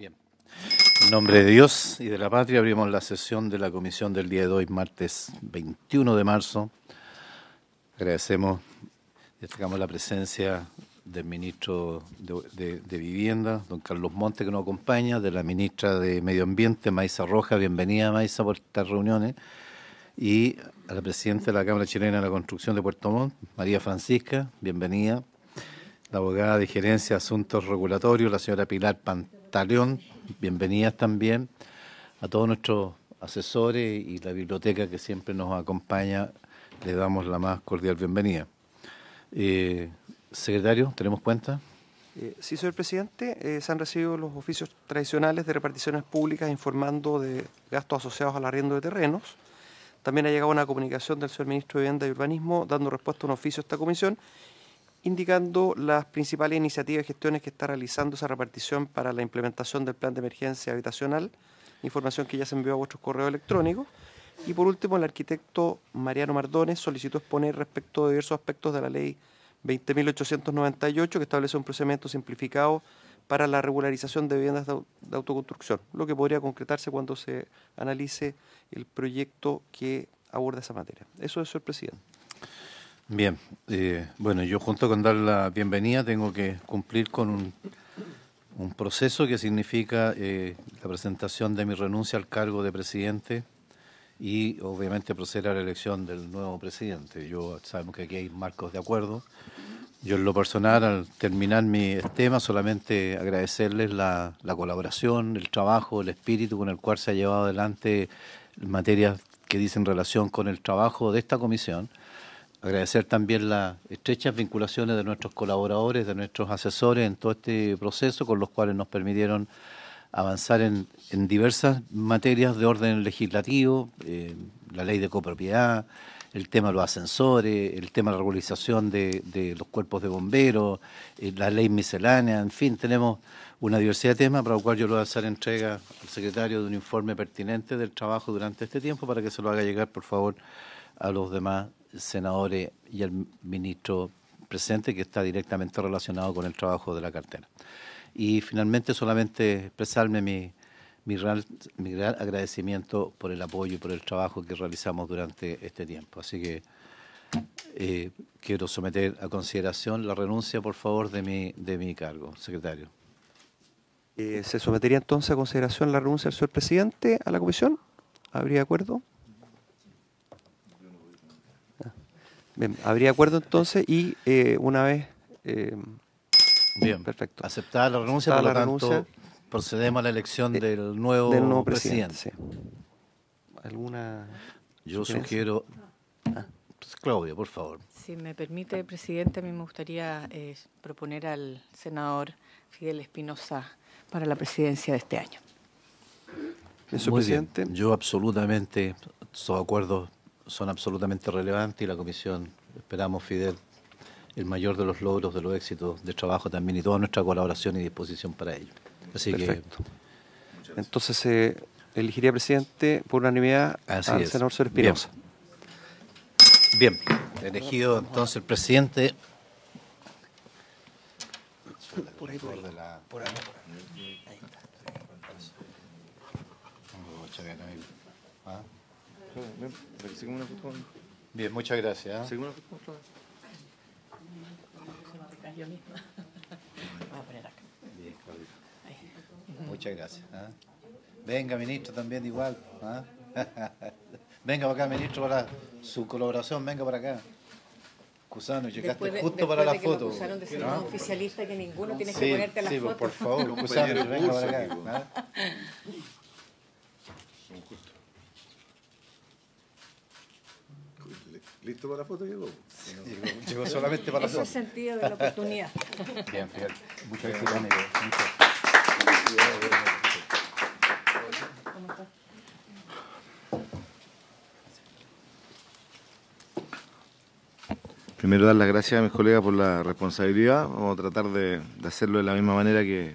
Bien. En nombre de Dios y de la patria abrimos la sesión de la comisión del día de hoy, martes 21 de marzo. Agradecemos, y destacamos la presencia del ministro de, Vivienda, don Carlos Monte, que nos acompaña, de la ministra de Medio Ambiente, Maisa Roja, bienvenida Maisa por estas reuniones, y a la presidenta de la Cámara Chilena de la Construcción de Puerto Montt, María Francisca, bienvenida, la abogada de Gerencia Asuntos Regulatorios, la señora Pilar Pantano, Talión, bienvenidas también a todos nuestros asesores y la biblioteca que siempre nos acompaña, les damos la más cordial bienvenida. Eh, secretario, ¿tenemos cuenta? Eh, sí, señor presidente, eh, se han recibido los oficios tradicionales de reparticiones públicas informando de gastos asociados al arriendo de terrenos. También ha llegado una comunicación del señor ministro de Vivienda y Urbanismo dando respuesta a un oficio a esta comisión indicando las principales iniciativas y gestiones que está realizando esa repartición para la implementación del plan de emergencia habitacional, información que ya se envió a vuestros correos electrónicos. Y por último, el arquitecto Mariano Mardones solicitó exponer respecto de diversos aspectos de la ley 20.898 que establece un procedimiento simplificado para la regularización de viviendas de, autoconstrucción, lo que podría concretarse cuando se analice el proyecto que aborda esa materia. Eso es, señor presidente. Bien, eh, bueno, yo junto con dar la bienvenida tengo que cumplir con un, proceso que significa eh, la presentación de mi renuncia al cargo de presidente y obviamente proceder a la elección del nuevo presidente. Yo sabemos que aquí hay marcos de acuerdo. Yo en lo personal, al terminar mi tema, solamente agradecerles la, la colaboración, el trabajo, el espíritu con el cual se ha llevado adelante materias que dicen relación con el trabajo de esta comisión Agradecer también las estrechas vinculaciones de nuestros colaboradores, de nuestros asesores en todo este proceso, con los cuales nos permitieron avanzar en, diversas materias de orden legislativo, eh, la ley de copropiedad, el tema de los ascensores, el tema de la regularización de, los cuerpos de bomberos, eh, la ley miscelánea, en fin, tenemos una diversidad de temas, para lo cual yo lo voy a hacer entrega al secretario de un informe pertinente del trabajo durante este tiempo para que se lo haga llegar, por favor, a los demás senadores y el ministro presente que está directamente relacionado con el trabajo de la cartera. Y finalmente solamente expresarme mi, mi, real, agradecimiento por el apoyo y por el trabajo que realizamos durante este tiempo. Así que eh, quiero someter a consideración la renuncia, por favor, de mi, de mi cargo, secretario. Eh, ¿Se sometería entonces a consideración la renuncia del señor presidente a la comisión? ¿Habría acuerdo? habría acuerdo entonces y eh, una vez... Eh, bien, perfecto. Aceptada la renuncia, por procedemos a la elección eh, del, nuevo presidente. ¿Alguna...? Yo sugiero... Ah, pues Claudia, por favor. Si me permite, presidente, a mí me gustaría proponer al senador Fidel Espinosa para la presidencia de este año. Muy presidente. Yo absolutamente estoy de acuerdo son absolutamente relevantes y la comisión, esperamos, Fidel, el mayor de los logros, de los éxitos de trabajo también y toda nuestra colaboración y disposición para ello. Así que. Entonces se elegiría presidente por unanimidad al senador Espinosa. Bien. elegido entonces el presidente. Por ahí, por ahí. Bien, muchas gracias. ¿eh? Muchas gracias. ¿eh? Venga, ministro, también igual. ¿eh? venga para acá, ministro, para su colaboración, venga para acá. Cusano, llegaste justo para la que foto. Me acusaron de ser ¿Ah? oficialista que ninguno tiene que ponerte la foto. Sí, por favor, Cusano, venga para acá. listo para la foto Llegó, solamente para sentido de la oportunidad. Bien, Muchas gracias, amigo. Primero dar las gracias a mis colegas por la responsabilidad. Vamos a tratar de, de hacerlo de la misma manera que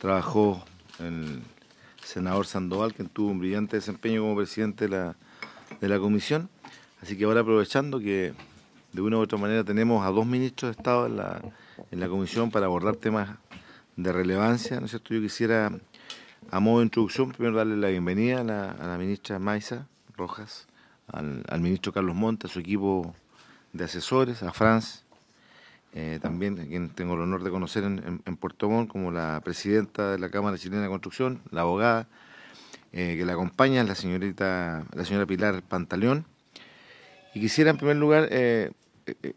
trabajó el senador Sandoval, que tuvo un brillante desempeño como presidente de la, de la comisión. Así que ahora aprovechando que de una u otra manera tenemos a dos ministros de Estado en la, en la comisión para abordar temas de relevancia, ¿no es cierto? Yo quisiera, a modo de introducción, primero darle la bienvenida a la, ministra Maiza Rojas, al, ministro Carlos Monta, a su equipo de asesores, a Franz, eh, también a quien tengo el honor de conocer en, Puerto Montt como la presidenta de la Cámara Chilena de Construcción, la abogada eh, que la acompaña, la señorita, la señora Pilar Pantaleón, y quisiera en primer lugar eh, eh,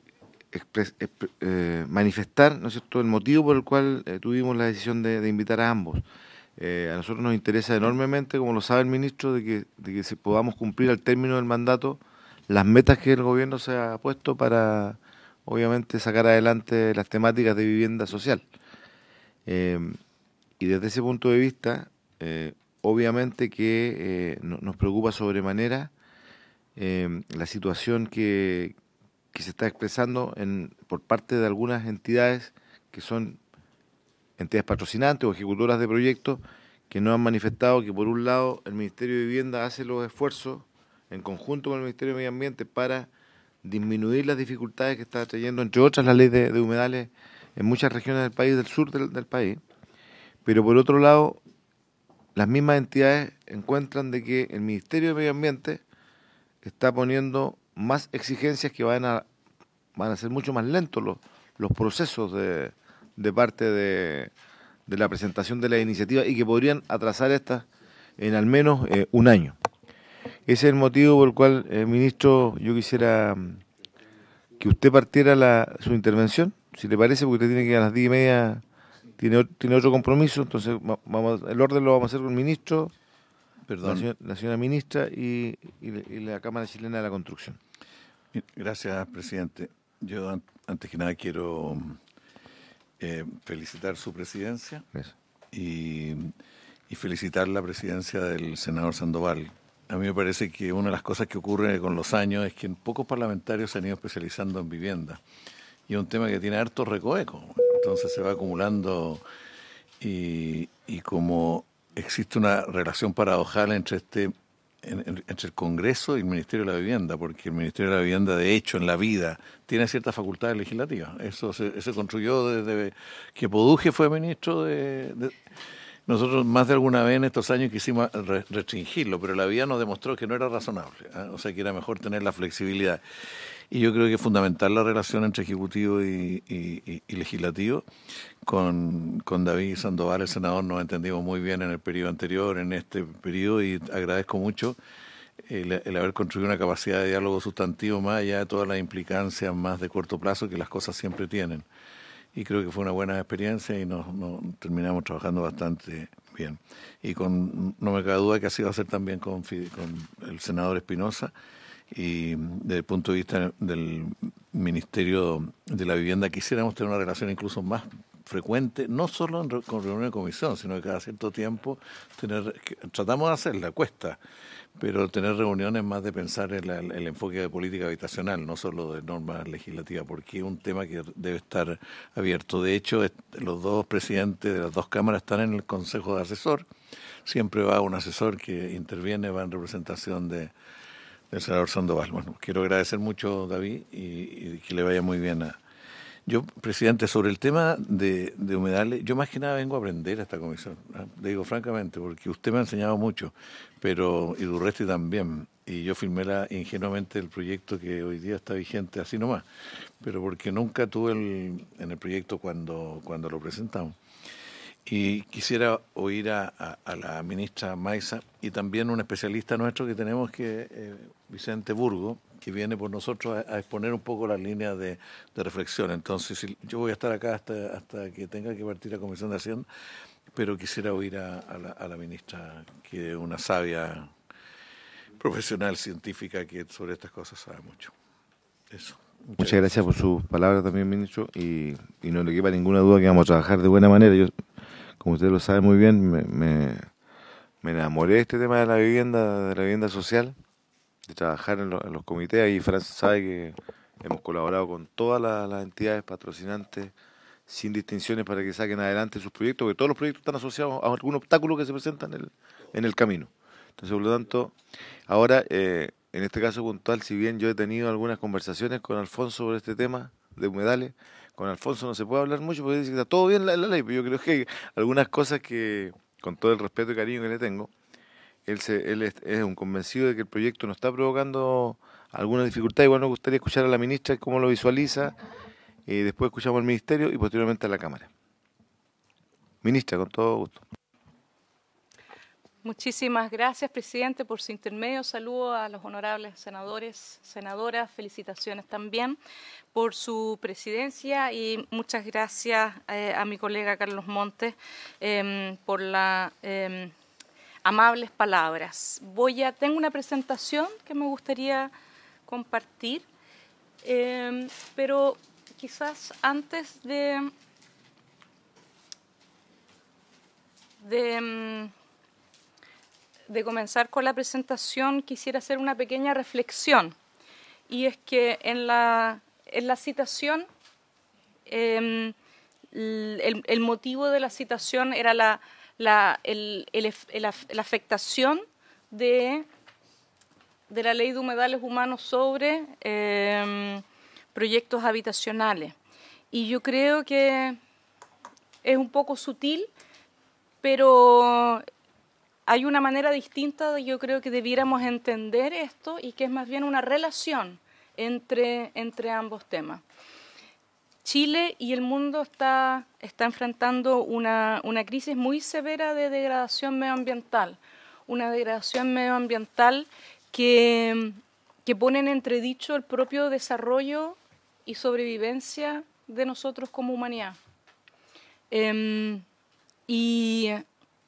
eh, manifestar ¿no el motivo por el cual tuvimos la decisión de, invitar a ambos. a nosotros nos interesa enormemente, como lo sabe el ministro, de que, podamos cumplir al término del mandato las metas que el gobierno se ha puesto para, obviamente, sacar adelante las temáticas de vivienda social. Em, y desde ese punto de vista, obviamente que nos preocupa sobremanera Em, la situación que, se está expresando en, por parte de algunas entidades que son entidades patrocinantes o ejecutoras de proyectos que no han manifestado que por un lado el Ministerio de Vivienda hace los esfuerzos en conjunto con el Ministerio de Medio Ambiente para disminuir las dificultades que está trayendo, entre otras, la ley de, humedales en muchas regiones del país, del sur del, del, país. Pero por otro lado, las mismas entidades encuentran de que el Ministerio de Medio Ambiente está poniendo más exigencias que van a, van a ser mucho más lentos los, los procesos de, de parte de, de, la presentación de la iniciativa y que podrían atrasar estas en al menos eh, un año. Ese es el motivo por el cual, eh, ministro, yo quisiera mm, que usted partiera la, su intervención, si le parece, porque usted tiene que a las diez y media, tiene, tiene otro compromiso, entonces vamos, el orden lo vamos a hacer con el ministro, la, señora, ministra y, la Cámara Chilena de la Construcción. Gracias, presidente. Yo antes que nada quiero eh, felicitar su presidencia y, felicitar la presidencia del senador Sandoval, a mí me parece que una de las cosas que ocurre con los años es que pocos parlamentarios se han ido especializando en vivienda. Y es un tema que tiene harto recoeco. Entonces se va acumulando y como existe una relación paradojal entre este entre el Congreso y el Ministerio de la Vivienda, porque el Ministerio de la Vivienda, de hecho, en la vida, tiene ciertas facultades legislativas. Eso se, construyó desde que Poduje fue ministro de, Nosotros más de alguna vez en estos años quisimos restringirlo, pero la vida nos demostró que no era razonable, ¿ah? o sea que era mejor tener la flexibilidad. Y yo creo que es fundamental la relación entre Ejecutivo y, Legislativo. Con, con David Sandoval, el senador, nos entendimos muy bien en el periodo anterior, en este periodo, y agradezco mucho el, haber construido una capacidad de diálogo sustantivo más allá de todas las implicancias más de corto plazo que las cosas siempre tienen. Y creo que fue una buena experiencia y nos, terminamos trabajando bastante bien. Y con, no me cabe duda que así va a ser también con, con el senador Espinosa y desde el punto de vista del Ministerio de la Vivienda quisiéramos tener una relación incluso más frecuente, no solo con reuniones de comisión, sino que cada cierto tiempo tratamos de hacerla, cuesta, pero tener reuniones más de pensar en el enfoque de política habitacional, no solo de normas legislativas, porque es un tema que debe estar abierto. De hecho, los dos presidentes de las dos cámaras están en el Consejo de Asesor. Siempre va un asesor que interviene, va en representación de, el senador Sandoval. Bueno, quiero agradecer mucho, David, y, que le vaya muy bien a... Yo, presidente, sobre el tema de, de, humedales, yo más que nada vengo a aprender a esta comisión, ¿ah? le digo francamente, porque usted me ha enseñado mucho, pero Y Durresti también, y yo firmé ingenuamente el proyecto que hoy día está vigente así nomás, pero porque nunca tuve el, en el proyecto cuando, cuando lo presentamos. Y quisiera oír a, a, la ministra Maisa y también un especialista nuestro que tenemos que, eh, Vicente Burgo, que viene por nosotros a, exponer un poco las líneas de, reflexión. Entonces, yo voy a estar acá hasta, hasta que tenga que partir la Comisión de Hacienda, pero quisiera oír a, la, ministra, que es una sabia profesional científica que sobre estas cosas sabe mucho. Eso. Muchas, gracias. por sus palabras también, ministro, y, no le quepa ninguna duda que vamos a trabajar de buena manera. Yo, como usted lo sabe muy bien, me, me, me enamoré de este tema de la vivienda, de la vivienda social de trabajar en, los comités. Ahí Francia sabe que hemos colaborado con todas las, entidades patrocinantes sin distinciones para que saquen adelante sus proyectos, porque todos los proyectos están asociados a algún obstáculo que se presenta en el, en el camino. Entonces, por lo tanto, ahora, eh, en este caso puntual, si bien yo he tenido algunas conversaciones con Alfonso sobre este tema de humedales, con Alfonso no se puede hablar mucho porque dice que está todo bien la, ley, pero yo creo que algunas cosas que, con todo el respeto y cariño que le tengo, él, es, un convencido de que el proyecto no está provocando alguna dificultad. Igual nos gustaría escuchar a la ministra cómo lo visualiza. Y eh, después escuchamos al ministerio y posteriormente a la Cámara. Ministra, con todo gusto. Muchísimas gracias, presidente, por su intermedio. Saludo a los honorables senadores, senadoras, felicitaciones también por su presidencia y muchas gracias eh, a mi colega Carlos Montes em, por la em, amables palabras. Voy a, tengo una presentación que me gustaría compartir, em, pero quizás antes de, em, de, comenzar con la presentación quisiera hacer una pequeña reflexión. Y es que en la, citación, em, el motivo de la citación era la la, afectación de, de, la ley de humedales humanos sobre em, proyectos habitacionales. Y yo creo que es un poco sutil, pero hay una manera distinta de yo creo que debiéramos entender esto y que es más bien una relación entre, entre ambos temas. Chile y el mundo está, enfrentando una, crisis muy severa de degradación medioambiental, una degradación medioambiental que, pone en entredicho el propio desarrollo y sobrevivencia de nosotros como humanidad. Em, y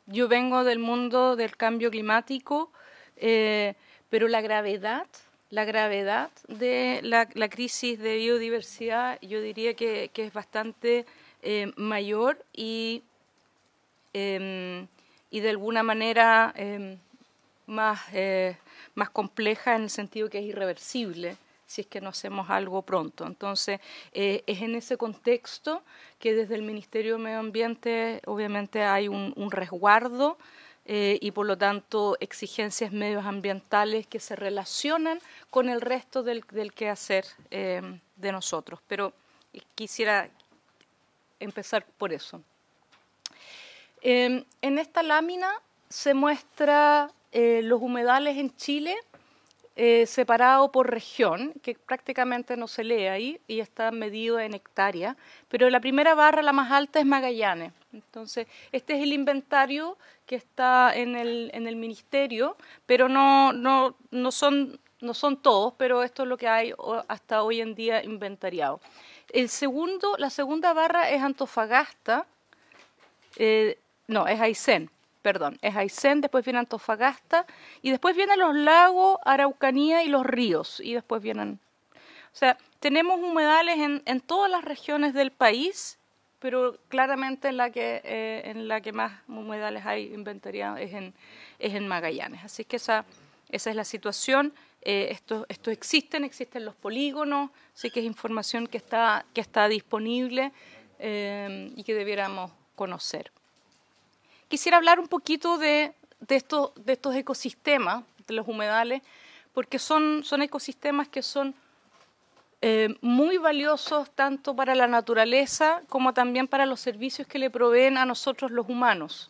yo vengo del mundo del cambio climático, eh, pero la gravedad la gravedad de la, crisis de biodiversidad yo diría que, es bastante eh, mayor y, em, y, de alguna manera em, eh, más, compleja en el sentido que es irreversible si es que no hacemos algo pronto. Entonces, eh, es en ese contexto que desde el Ministerio de Medio Ambiente obviamente hay un resguardo eh, y por lo tanto exigencias medioambientales que se relacionan con el resto del, del quehacer eh, de nosotros. Pero eh, quisiera empezar por eso. en esta lámina se muestra los humedales en Chile eh, separado por región, que prácticamente no se lee ahí y está medido en hectáreas. pero la primera barra, la más alta, es Magallanes. Entonces, este es el inventario que está en el, ministerio, pero no, son, no son todos, pero esto es lo que hay hasta hoy en día inventariado. la segunda barra es Antofagasta, eh, no, es Aysén perdón, es Aysén, después viene Antofagasta y después vienen los lagos, Araucanía y los ríos y después vienen... O sea, tenemos humedales en, todas las regiones del país, pero claramente en la que, eh, en la que más humedales hay inventariados es en, es en Magallanes. Así que esa, esa es la situación. Eh, estos, existen, existen los polígonos, así que es información que está, que está disponible eh, y que debiéramos conocer. Quisiera hablar un poquito de, estos, ecosistemas, de los humedales, porque son, ecosistemas que son eh, muy valiosos tanto para la naturaleza como también para los servicios que le proveen a nosotros los humanos.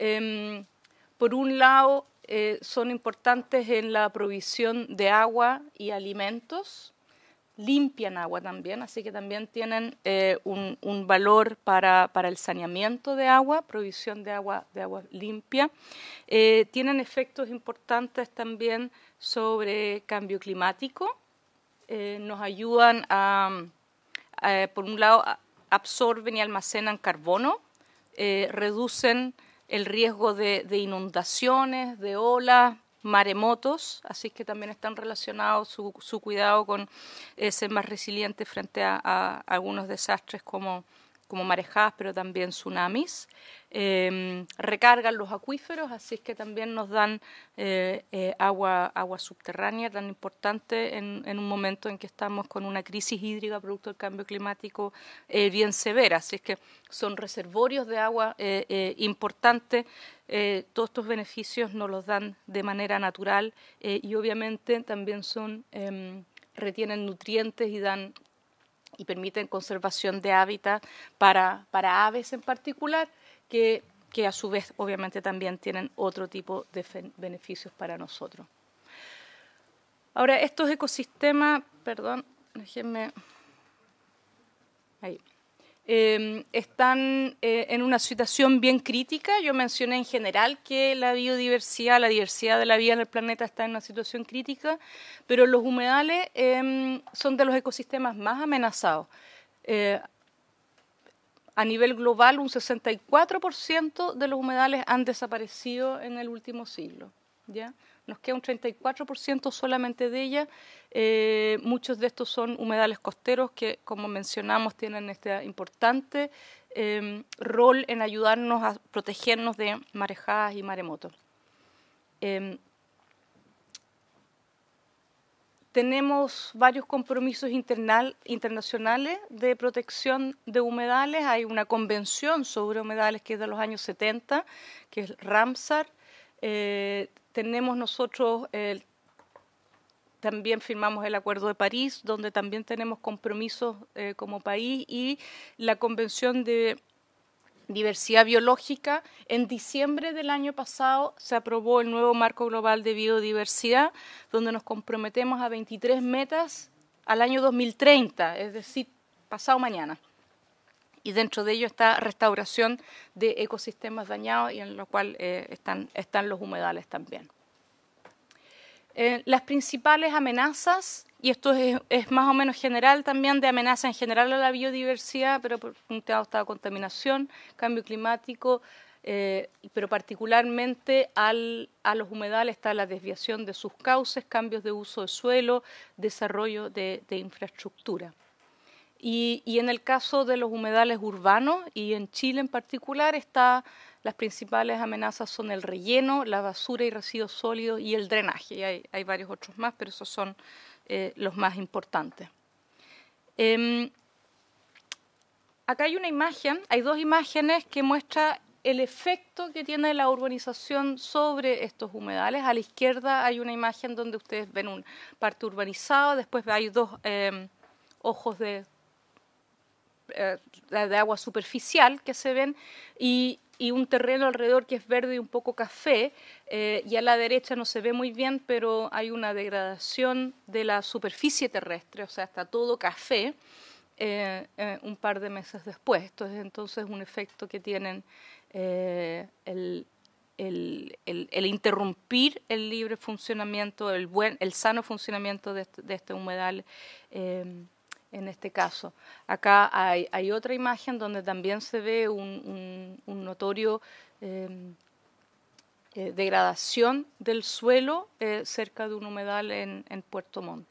Em, por un lado, eh, son importantes en la provisión de agua y alimentos, limpian agua también, así que también tienen eh, un, valor para, el saneamiento de agua, provisión de agua, de agua limpia. Eh, tienen efectos importantes también sobre cambio climático. Eh, nos ayudan a, por un lado, absorben y almacenan carbono, reducen el riesgo de, de inundaciones, de olas, maremotos, así que también están relacionados su, cuidado con eh, ser más resiliente frente a algunos desastres como como marejadas, pero también tsunamis. Em, recargan los acuíferos, así es que también nos dan eh, eh, agua, agua subterránea tan importante en, un momento en que estamos con una crisis hídrica producto del cambio climático eh, bien severa. Así que son reservorios de agua importantes. todos estos beneficios nos los dan de manera natural y obviamente también son em, retienen nutrientes y dan y permiten conservación de hábitat para, para aves en particular, que, que a su vez obviamente también tienen otro tipo de beneficios para nosotros. Ahora, estos ecosistemas, perdón, déjenme... Ahí. Em, están eh, en una situación bien crítica. Yo mencioné en general que la biodiversidad, la diversidad de la vida en el planeta está en una situación crítica, pero los humedales em, son de los ecosistemas más amenazados. Eh, a nivel global, un 64% de los humedales han desaparecido en el último siglo. ¿ya? nos queda un 34% solamente de ella. Eh, muchos de estos son humedales costeros que, como mencionamos, tienen este importante em, rol en ayudarnos a protegernos de marejadas y maremotos. Em, tenemos varios compromisos internacionales de protección de humedales. Hay una convención sobre humedales que es de los años 70, que es Ramsar. Eh, tenemos nosotros también firmamos el Acuerdo de París, donde también tenemos compromisos eh, como país y la Convención de Diversidad Biológica. En diciembre del año pasado se aprobó el nuevo Marco Global de Biodiversidad, donde nos comprometemos a 23 metas al año 2030, es decir, pasado mañana y dentro de ello está restauración de ecosistemas dañados y en lo cual eh, están, los humedales también. Eh, las principales amenazas, y esto es, más o menos general también, de amenaza en general a la biodiversidad, pero por un contaminación, cambio climático, eh, pero particularmente a los humedales está la desviación de sus cauces, cambios de uso de suelo, desarrollo de, de infraestructura. Y, en el caso de los humedales urbanos y en Chile en particular, está, las principales amenazas son el relleno, la basura y residuos sólidos y el drenaje. hay, varios otros más, pero esos son eh, los más importantes. Em, acá hay una imagen, hay dos imágenes que muestran el efecto que tiene la urbanización sobre estos humedales. A la izquierda hay una imagen donde ustedes ven una parte urbanizada, después hay dos em, ojos de eh, de agua superficial que se ven y, un terreno alrededor que es verde y un poco café. Eh, y a la derecha no se ve muy bien, pero hay una degradación de la superficie terrestre, o sea, está todo café. Eh, un par de meses después. Esto entonces un efecto que tienen el, interrumpir el libre funcionamiento, el, buen, el sano funcionamiento de este, de este humedal en este caso. Acá hay, otra imagen donde también se ve un, un, notorio em, eh, degradación del suelo eh, cerca de un humedal en, Puerto Montt.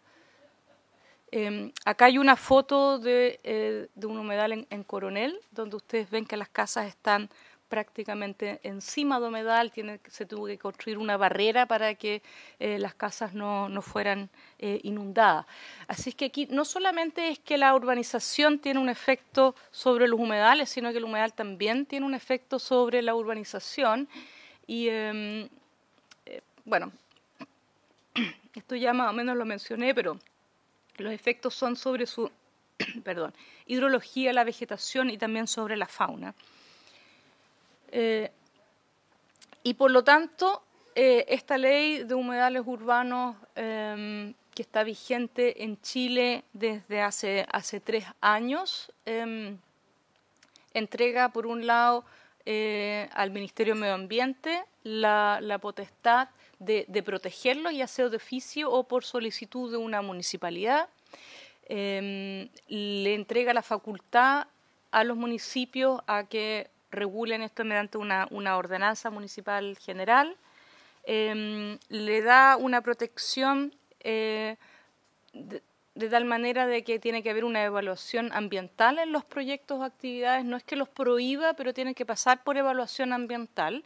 Em, acá hay una foto de, eh, un humedal en, Coronel, donde ustedes ven que las casas están prácticamente encima de humedal, se tuvo que construir una barrera para que eh, las casas no, fueran eh, inundadas. Así es que aquí no solamente es que la urbanización tiene un efecto sobre los humedales, sino que el humedal también tiene un efecto sobre la urbanización. Y em, eh, bueno, esto ya más o menos lo mencioné, pero los efectos son sobre su perdón, hidrología, la vegetación y también sobre la fauna. Eh, y por lo tanto, eh, esta ley de humedales urbanos em, que está vigente en Chile desde hace, hace tres años em, entrega, por un lado, eh, al Ministerio de Medio Ambiente la, potestad de, de, protegerlos, ya sea de oficio o por solicitud de una municipalidad. Em, le entrega la facultad a los municipios a que regulen esto mediante una, ordenanza municipal general, em, le da una protección eh, de, tal manera de que tiene que haber una evaluación ambiental en los proyectos o actividades, no es que los prohíba, pero tiene que pasar por evaluación ambiental.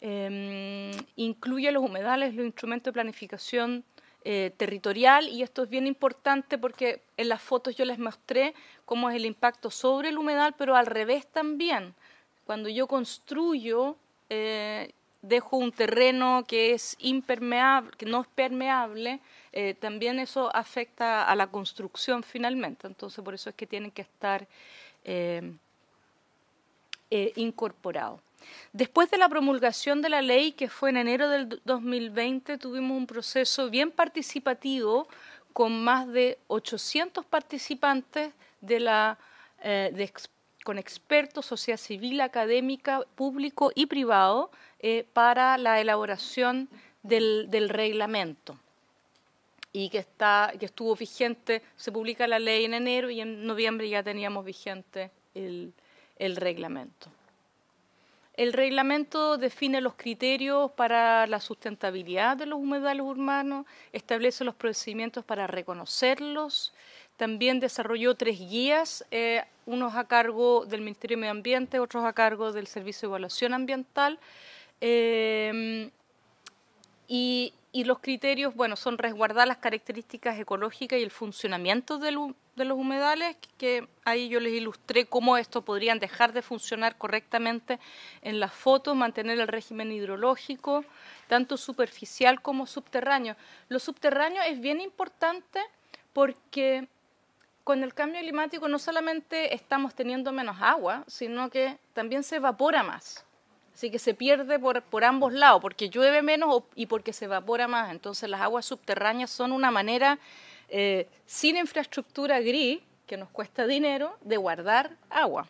Em, incluye los humedales, los instrumentos de planificación eh, territorial y esto es bien importante porque en las fotos yo les mostré cómo es el impacto sobre el humedal, pero al revés también. Cuando yo construyo, eh, dejo un terreno que es impermeable, que no es permeable, eh, también eso afecta a la construcción finalmente. Entonces, por eso es que tiene que estar eh, incorporado. Después de la promulgación de la ley, que fue en enero del 2020, tuvimos un proceso bien participativo con más de 800 participantes de la de con expertos, sociedad civil, académica, público y privado eh, para la elaboración del, reglamento y que, está, que estuvo vigente, se publica la ley en enero y en noviembre ya teníamos vigente el reglamento. El reglamento define los criterios para la sustentabilidad de los humedales urbanos, establece los procedimientos para reconocerlos, también desarrolló tres guías, eh, unos a cargo del Ministerio de Medio Ambiente, otros a cargo del Servicio de Evaluación Ambiental. Eh, y, los criterios, bueno, son resguardar las características ecológicas y el funcionamiento de los humedales, que ahí yo les ilustré cómo estos podrían dejar de funcionar correctamente en las fotos, mantener el régimen hidrológico, tanto superficial como subterráneo. Lo subterráneo es bien importante porque con el cambio climático no solamente estamos teniendo menos agua, sino que también se evapora más. Así que se pierde por, por ambos lados, porque llueve menos y porque se evapora más. Entonces las aguas subterráneas son una manera, eh, sin infraestructura gris, que nos cuesta dinero, de guardar agua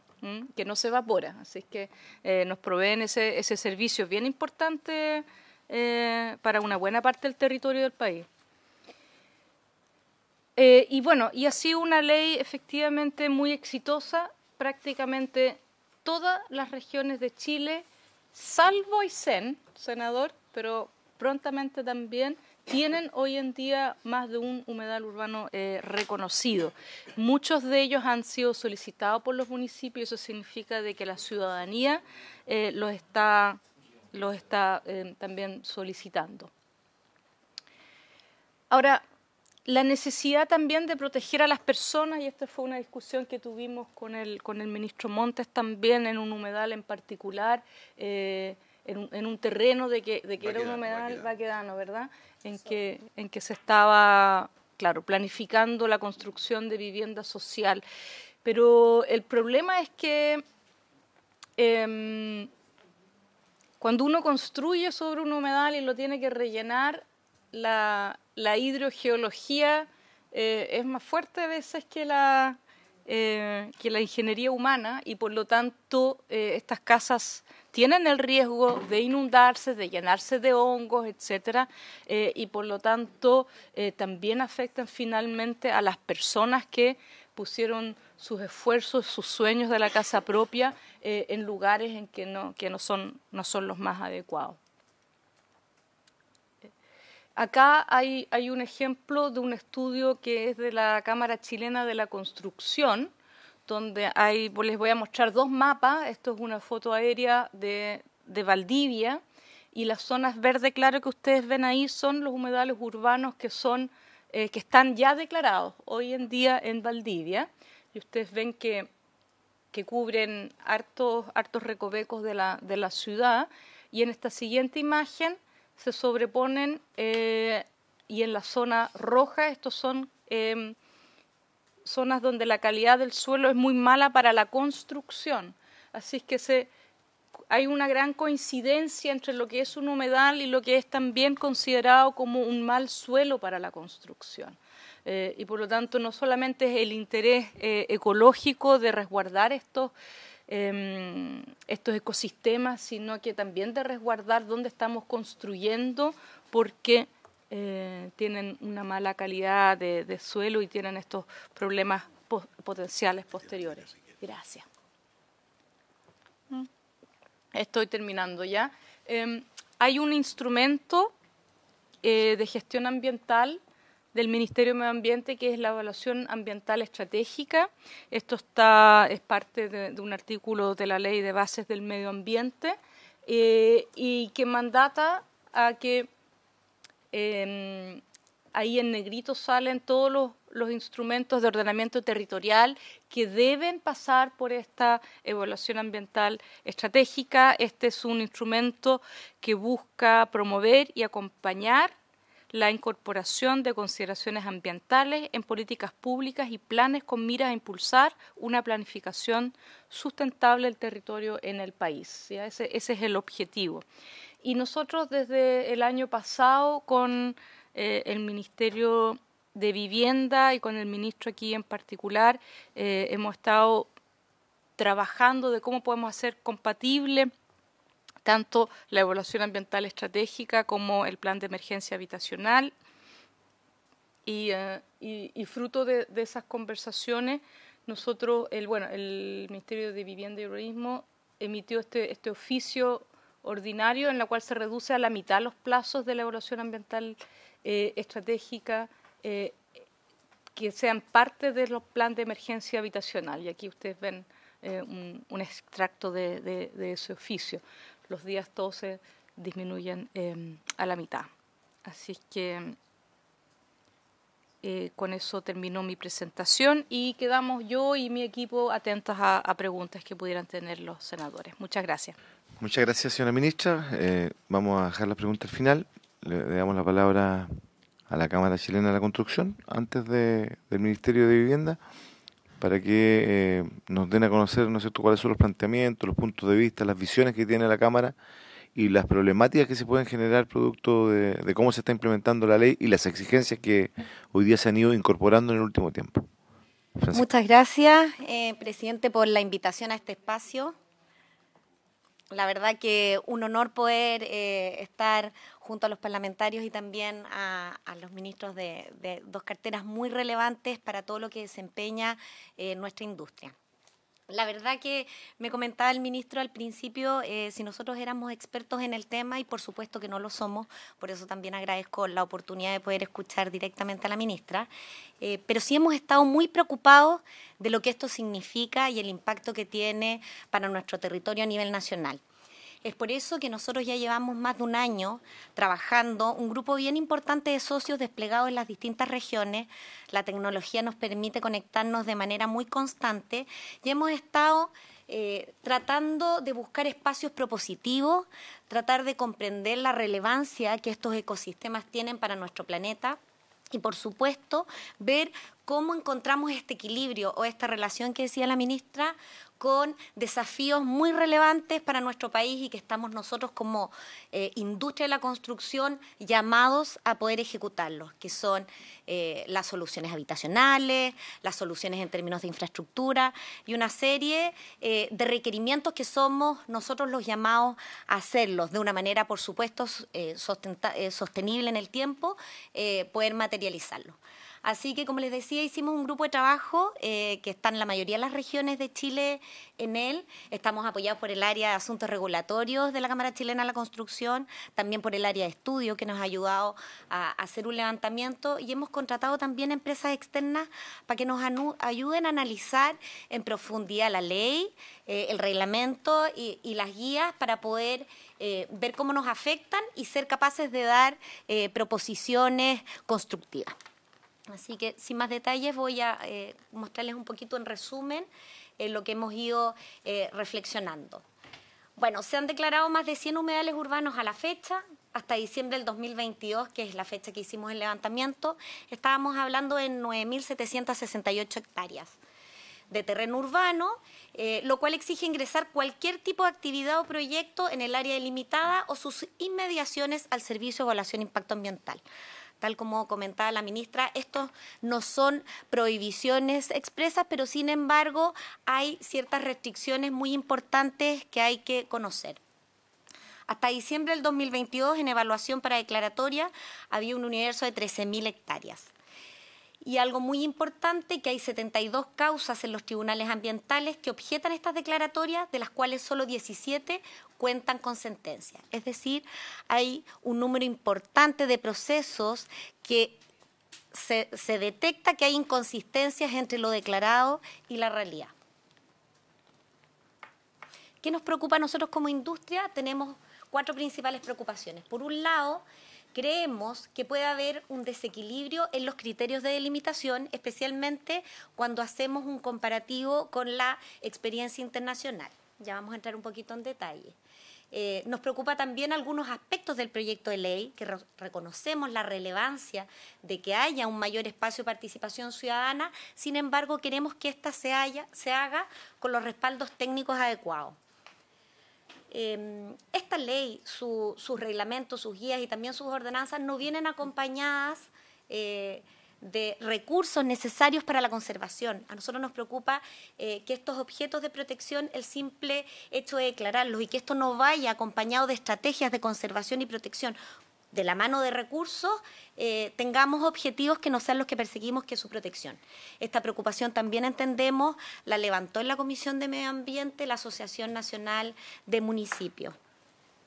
que no se evapora. Así que eh, nos proveen ese, ese servicio bien importante eh, para una buena parte del territorio del país. Eh, y bueno, y ha sido una ley efectivamente muy exitosa. Prácticamente todas las regiones de Chile, salvo Aysén, senador, pero prontamente también, tienen hoy en día más de un humedal urbano eh, reconocido. Muchos de ellos han sido solicitados por los municipios, eso significa de que la ciudadanía eh, los está, está también solicitando. Ahora, la necesidad también de proteger a las personas, y esta fue una discusión que tuvimos con el, con el ministro Montes también en un humedal en particular, eh, en, un terreno de que, de que era un humedal vaquedano, ¿verdad? En que, en que se estaba, claro, planificando la construcción de vivienda social. Pero el problema es que em, cuando uno construye sobre un humedal y lo tiene que rellenar, la, la hidrogeología eh, es más fuerte a veces que la, eh, que la ingeniería humana y por lo tanto eh, estas casas tienen el riesgo de inundarse, de llenarse de hongos, etcétera, y por lo tanto también afectan finalmente a las personas que pusieron sus esfuerzos, sus sueños de la casa propia en lugares en que que no son los más adecuados. Acá hay, un ejemplo de un estudio que es de la Cámara Chilena de la Construcción, donde hay, pues, les voy a mostrar dos mapas. Esto es una foto aérea de, Valdivia y las zonas verde claro que ustedes ven ahí son los humedales urbanos que son eh, que están ya declarados hoy en día en Valdivia y ustedes ven que, que cubren hartos, hartos recovecos de la ciudad y en esta siguiente imagen se sobreponen eh, y en la zona roja estos son em, zonas donde la calidad del suelo es muy mala para la construcción. Así es que se, hay una gran coincidencia entre lo que es un humedal y lo que es también considerado como un mal suelo para la construcción. Eh, y por lo tanto, no solamente es el interés eh, ecológico de resguardar estos Em, estos ecosistemas, sino que también de resguardar dónde estamos construyendo, porque eh, tienen una mala calidad de, suelo y tienen estos problemas potenciales posteriores. Gracias. Mm. Estoy terminando ya. Em, hay un instrumento eh, de gestión ambiental del Ministerio de Medio Ambiente, que es la evaluación ambiental estratégica. Esto está, es parte de, un artículo de la Ley de Bases del Medio Ambiente eh, y que mandata a que em, ahí en negrito salen todos los, instrumentos de ordenamiento territorial que deben pasar por esta evaluación ambiental estratégica. Este es un instrumento que busca promover y acompañar la incorporación de consideraciones ambientales en políticas públicas y planes con miras a impulsar una planificación sustentable del territorio en el país. Ese, es el objetivo. Y nosotros desde el año pasado con eh, el Ministerio de Vivienda y con el ministro aquí en particular eh, hemos estado trabajando de cómo podemos hacer compatible tanto la evaluación ambiental estratégica como el plan de emergencia habitacional. Y, eh, fruto de, esas conversaciones, nosotros, el, bueno, el Ministerio de Vivienda y Urbanismo emitió este, este oficio ordinario en la cual se reduce a la mitad los plazos de la evaluación ambiental eh, estratégica eh, que sean parte de los planes de emergencia habitacional. Y aquí ustedes ven un, extracto de ese oficio los días 12 disminuyen em, a la mitad. Así es que eh, con eso terminó mi presentación y quedamos yo y mi equipo atentos a, preguntas que pudieran tener los senadores. Muchas gracias. Muchas gracias, señora ministra. Eh, vamos a dejar la pregunta al final. Le, le, damos la palabra a la Cámara Chilena de la Construcción antes del Ministerio de Vivienda para que eh, nos den a conocer ¿no cuáles son los planteamientos, los puntos de vista, las visiones que tiene la Cámara y las problemáticas que se pueden generar producto de, cómo se está implementando la ley y las exigencias que hoy día se han ido incorporando en el último tiempo. Muchas gracias, eh, presidente, por la invitación a este espacio. La verdad que un honor poder eh, estar junto a los parlamentarios y también a, los ministros de, dos carteras muy relevantes para todo lo que desempeña eh, nuestra industria. La verdad que me comentaba el ministro al principio eh, si nosotros éramos expertos en el tema y por supuesto que no lo somos, por eso también agradezco la oportunidad de poder escuchar directamente a la ministra, eh, pero sí hemos estado muy preocupados de lo que esto significa y el impacto que tiene para nuestro territorio a nivel nacional. Es por eso que nosotros ya llevamos más de un año trabajando, un grupo bien importante de socios desplegados en las distintas regiones. La tecnología nos permite conectarnos de manera muy constante y hemos estado eh, tratando de buscar espacios propositivos, tratar de comprender la relevancia que estos ecosistemas tienen para nuestro planeta. Y por supuesto, ver cómo encontramos este equilibrio o esta relación que decía la ministra con desafíos muy relevantes para nuestro país y que estamos nosotros como eh, industria de la construcción llamados a poder ejecutarlos, que son eh, las soluciones habitacionales, las soluciones en términos de infraestructura y una serie eh, de requerimientos que somos nosotros los llamados a hacerlos de una manera, por supuesto, sostenible en el tiempo, poder materializarlos. Así que, como les decía, hicimos un grupo de trabajo eh, que está en la mayoría de las regiones de Chile en él. Estamos apoyados por el área de asuntos regulatorios de la Cámara Chilena de la Construcción, también por el área de estudio que nos ha ayudado a, hacer un levantamiento y hemos contratado también empresas externas para que nos ayuden a analizar en profundidad la ley, eh, el reglamento y, las guías para poder eh, ver cómo nos afectan y ser capaces de dar proposiciones constructivas. Así que sin más detalles voy a eh, mostrarles un poquito en resumen eh, lo que hemos ido eh, reflexionando. Bueno, se han declarado más de 100 humedales urbanos a la fecha, hasta diciembre del 2022, que es la fecha que hicimos el levantamiento, estábamos hablando de 9.768 hectáreas de terreno urbano, lo cual exige ingresar cualquier tipo de actividad o proyecto en el área delimitada o sus inmediaciones al servicio de evaluación de impacto ambiental. Tal como comentaba la ministra, estos no son prohibiciones expresas, pero sin embargo hay ciertas restricciones muy importantes que hay que conocer. Hasta diciembre del 2022, en evaluación para declaratoria, había un universo de 13.000 hectáreas y algo muy importante que hay 72 causas en los tribunales ambientales que objetan estas declaratorias, de las cuales solo 17 cuentan con sentencia. Es decir, hay un número importante de procesos que se, se detecta que hay inconsistencias entre lo declarado y la realidad. ¿Qué nos preocupa a nosotros como industria? Tenemos cuatro principales preocupaciones. Por un lado, creemos que puede haber un desequilibrio en los criterios de delimitación, especialmente cuando hacemos un comparativo con la experiencia internacional. Ya vamos a entrar un poquito en detalle. Eh, nos preocupa también algunos aspectos del proyecto de ley, que reconocemos la relevancia de que haya un mayor espacio de participación ciudadana, sin embargo queremos que ésta se haga con los respaldos técnicos adecuados. Em, esta ley, sus reglamentos, sus guías y también sus ordenanzas no vienen acompañadas eh, de recursos necesarios para la conservación. A nosotros nos preocupa eh, que estos objetos de protección, el simple hecho de declararlos y que esto no vaya acompañado de estrategias de conservación y protección, de la mano de recursos, eh, tengamos objetivos que no sean los que perseguimos, que es su protección. Esta preocupación también entendemos, la levantó en la Comisión de Medio Ambiente la Asociación Nacional de Municipios.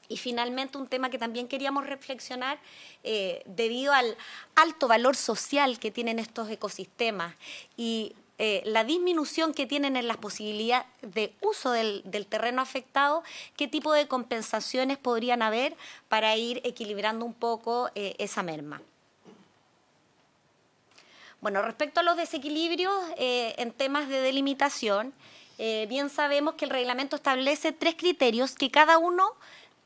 Y finalmente un tema que también queríamos reflexionar eh, debido al alto valor social que tienen estos ecosistemas y eh, la disminución que tienen en las posibilidades de uso del, terreno afectado, qué tipo de compensaciones podrían haber para ir equilibrando un poco eh, esa merma. Bueno, respecto a los desequilibrios eh, en temas de delimitación, bien sabemos que el reglamento establece tres criterios que cada uno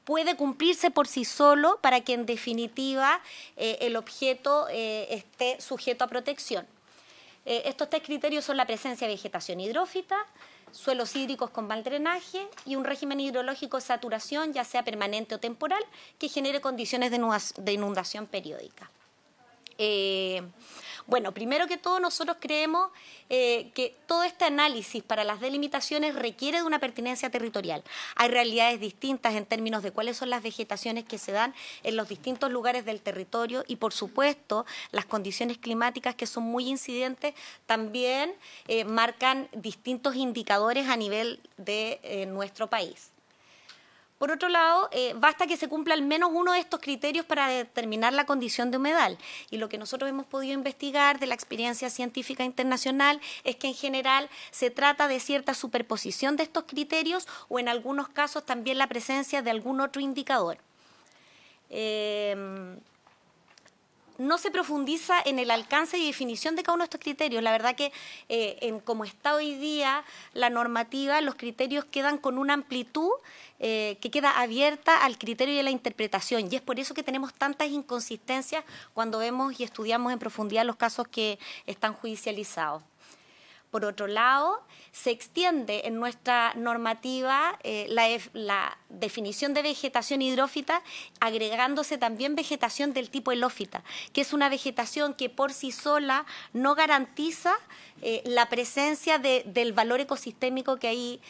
puede cumplirse por sí solo para que en definitiva el objeto esté sujeto a protección. Eh, estos tres criterios son la presencia de vegetación hidrófita, suelos hídricos con mal drenaje y un régimen hidrológico de saturación, ya sea permanente o temporal, que genere condiciones de inundación periódica. Eh, bueno, primero que todo, nosotros creemos eh, que todo este análisis para las delimitaciones requiere de una pertinencia territorial. Hay realidades distintas en términos de cuáles son las vegetaciones que se dan en los distintos lugares del territorio y, por supuesto, las condiciones climáticas que son muy incidentes también eh, marcan distintos indicadores a nivel de eh, nuestro país. Por otro lado, eh, basta que se cumpla al menos uno de estos criterios para determinar la condición de humedal. Y lo que nosotros hemos podido investigar de la experiencia científica internacional es que en general se trata de cierta superposición de estos criterios o en algunos casos también la presencia de algún otro indicador. Em, no se profundiza en el alcance y definición de cada uno de estos criterios. La verdad que eh, en como está hoy día la normativa, los criterios quedan con una amplitud eh, que queda abierta al criterio y a la interpretación. Y es por eso que tenemos tantas inconsistencias cuando vemos y estudiamos en profundidad los casos que están judicializados. Por otro lado, se extiende en nuestra normativa eh, e, la, definición de vegetación hidrófita, agregándose también vegetación del tipo helófita, que es una vegetación que por sí sola no garantiza eh, la presencia del valor ecosistémico que ahí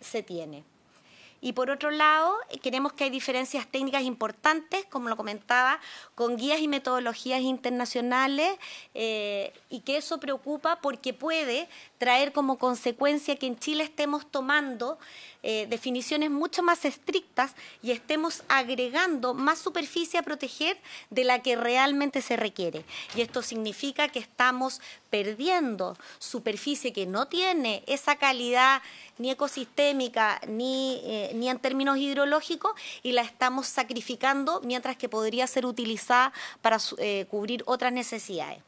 se tiene. Y por otro lado, eh, queremos que hay diferencias técnicas importantes, como lo comentaba, con guías y metodologías internacionales, eh, y que eso preocupa porque puede traer como consecuencia que en Chile estemos tomando eh, definiciones mucho más estrictas y estemos agregando más superficie a proteger de la que realmente se requiere. Y esto significa que estamos perdiendo superficie que no tiene esa calidad ni ecosistémica ni ni en términos hidrológicos y la estamos sacrificando mientras que podría ser utilizada para eh, cubrir otras necesidades.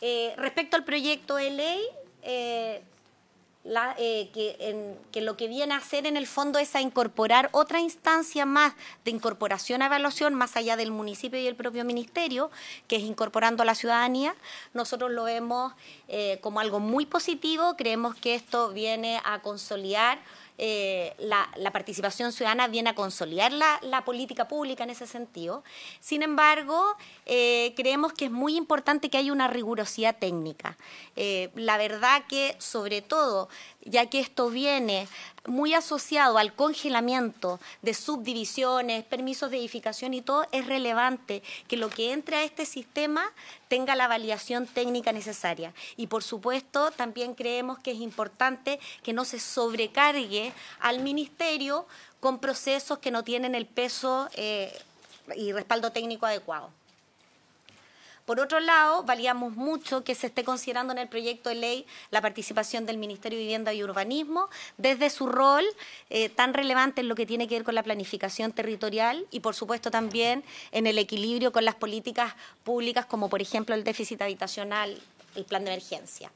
Eh, respecto al proyecto de ley, eh, eh, que, lo que viene a hacer en el fondo es a incorporar otra instancia más de incorporación a evaluación, más allá del municipio y el propio ministerio, que es incorporando a la ciudadanía. Nosotros lo vemos eh, como algo muy positivo, creemos que esto viene a consolidar eh, la, participación ciudadana viene a consolidar la, política pública en ese sentido. Sin embargo, eh, creemos que es muy importante que haya una rigurosidad técnica. Eh, la verdad que, sobre todo, ya que esto viene muy asociado al congelamiento de subdivisiones, permisos de edificación y todo, es relevante que lo que entre a este sistema tenga la validación técnica necesaria. Y por supuesto, también creemos que es importante que no se sobrecargue al Ministerio con procesos que no tienen el peso eh, y respaldo técnico adecuado. Por otro lado, valíamos mucho que se esté considerando en el proyecto de ley la participación del Ministerio de Vivienda y Urbanismo desde su rol eh, tan relevante en lo que tiene que ver con la planificación territorial y, por supuesto, también en el equilibrio con las políticas públicas, como por ejemplo el déficit habitacional, el plan de emergencia.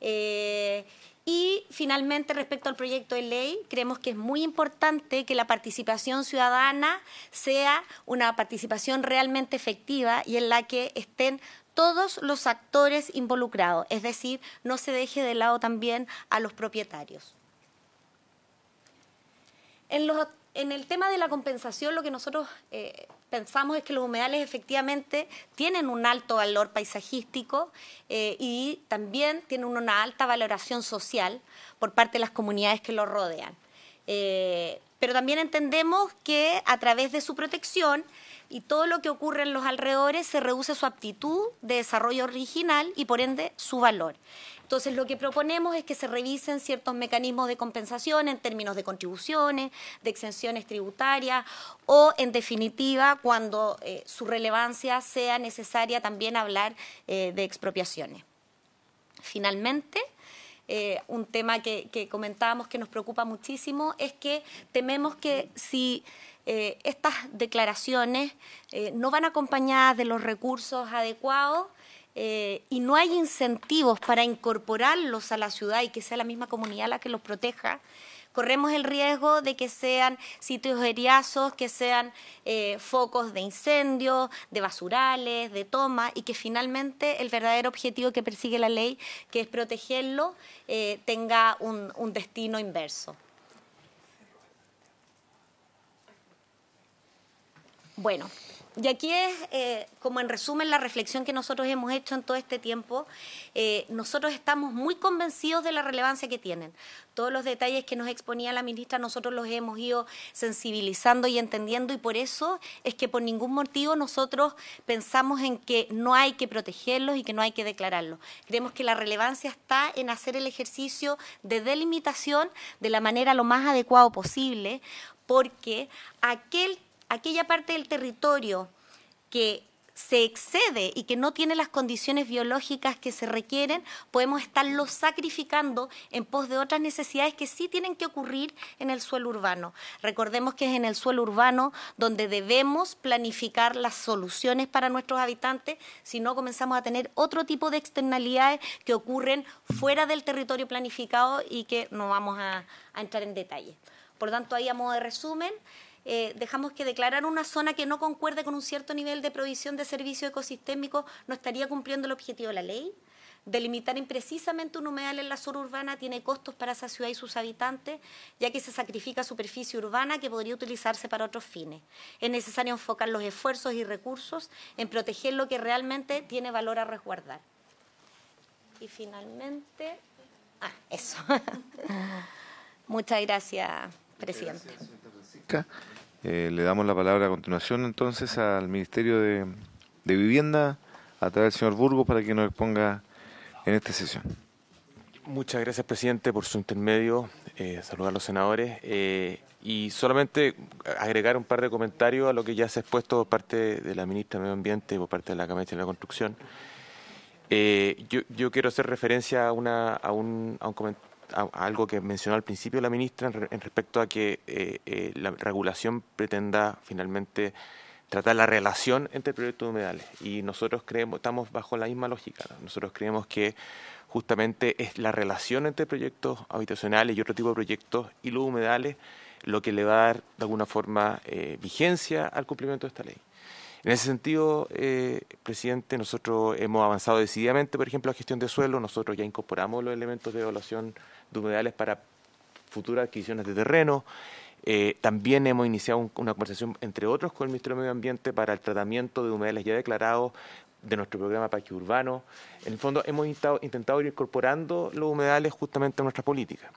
Eh, y finalmente, respecto al proyecto de ley, creemos que es muy importante que la participación ciudadana sea una participación realmente efectiva y en la que estén todos los actores involucrados, es decir, no se deje de lado también a los propietarios. En los en el tema de la compensación, lo que nosotros eh, pensamos es que los humedales efectivamente tienen un alto valor paisajístico eh, y también tienen una alta valoración social por parte de las comunidades que los rodean. Eh, pero también entendemos que a través de su protección y todo lo que ocurre en los alrededores se reduce su aptitud de desarrollo original y por ende su valor. Entonces, lo que proponemos es que se revisen ciertos mecanismos de compensación en términos de contribuciones, de exenciones tributarias o, en definitiva, cuando eh, su relevancia sea necesaria, también hablar eh, de expropiaciones. Finalmente, eh, un tema que, comentábamos que nos preocupa muchísimo es que tememos que si estas declaraciones no van acompañadas de los recursos adecuados, eh, y no hay incentivos para incorporarlos a la ciudad y que sea la misma comunidad la que los proteja, corremos el riesgo de que sean sitios eriazos, que sean eh, focos de incendios, de basurales, de toma, y que finalmente el verdadero objetivo que persigue la ley, que es protegerlo, eh, tenga un, un destino inverso. Bueno, y aquí es, eh, como en resumen, la reflexión que nosotros hemos hecho en todo este tiempo. Eh, nosotros estamos muy convencidos de la relevancia que tienen. Todos los detalles que nos exponía la ministra, nosotros los hemos ido sensibilizando y entendiendo, y por eso es que por ningún motivo nosotros pensamos en que no hay que protegerlos y que no hay que declararlos. Creemos que la relevancia está en hacer el ejercicio de delimitación de la manera lo más adecuado posible, porque aquel aquella parte del territorio que se excede y que no tiene las condiciones biológicas que se requieren, podemos estarlo sacrificando en pos de otras necesidades que sí tienen que ocurrir en el suelo urbano. Recordemos que es en el suelo urbano donde debemos planificar las soluciones para nuestros habitantes, si no comenzamos a tener otro tipo de externalidades que ocurren fuera del territorio planificado y que no vamos a, entrar en detalle. Por lo tanto, ahí a modo de resumen, eh, dejamos que declarar una zona que no concuerde con un cierto nivel de provisión de servicios ecosistémicos no estaría cumpliendo el objetivo de la ley. Delimitar imprecisamente un humedal en la zona urbana tiene costos para esa ciudad y sus habitantes, ya que se sacrifica superficie urbana que podría utilizarse para otros fines. Es necesario enfocar los esfuerzos y recursos en proteger lo que realmente tiene valor a resguardar. Y finalmente, ah, eso. Muchas gracias, presidente. Eh, le damos la palabra a continuación entonces al Ministerio de, Vivienda a través del señor Burgos para que nos exponga en esta sesión. Muchas gracias, presidente, por su intermedio. Eh, saludar a los senadores. Eh, y solamente agregar un par de comentarios a lo que ya se ha expuesto por parte de la ministra de Medio Ambiente y por parte de la Cámara de la Construcción. yo, yo, quiero hacer referencia a, una, a, un, a un comentario algo que mencionó al principio la ministra en, respecto a que eh, eh, la regulación pretenda finalmente tratar la relación entre proyectos humedales. Y nosotros creemos, estamos bajo la misma lógica. Nosotros creemos que justamente es la relación entre proyectos habitacionales y otro tipo de proyectos y los humedales lo que le va a dar de alguna forma eh, vigencia al cumplimiento de esta ley. En ese sentido, eh, presidente, nosotros hemos avanzado decididamente, por ejemplo, la gestión de suelo. Nosotros ya incorporamos los elementos de evaluación de humedales para futuras adquisiciones de terreno. Eh, también hemos iniciado una conversación, entre otros, con el Ministerio de Medio Ambiente para el tratamiento de humedales ya declarados de nuestro programa Parque Urbano. En el fondo, hemos intentado ir incorporando los humedales justamente a nuestra política.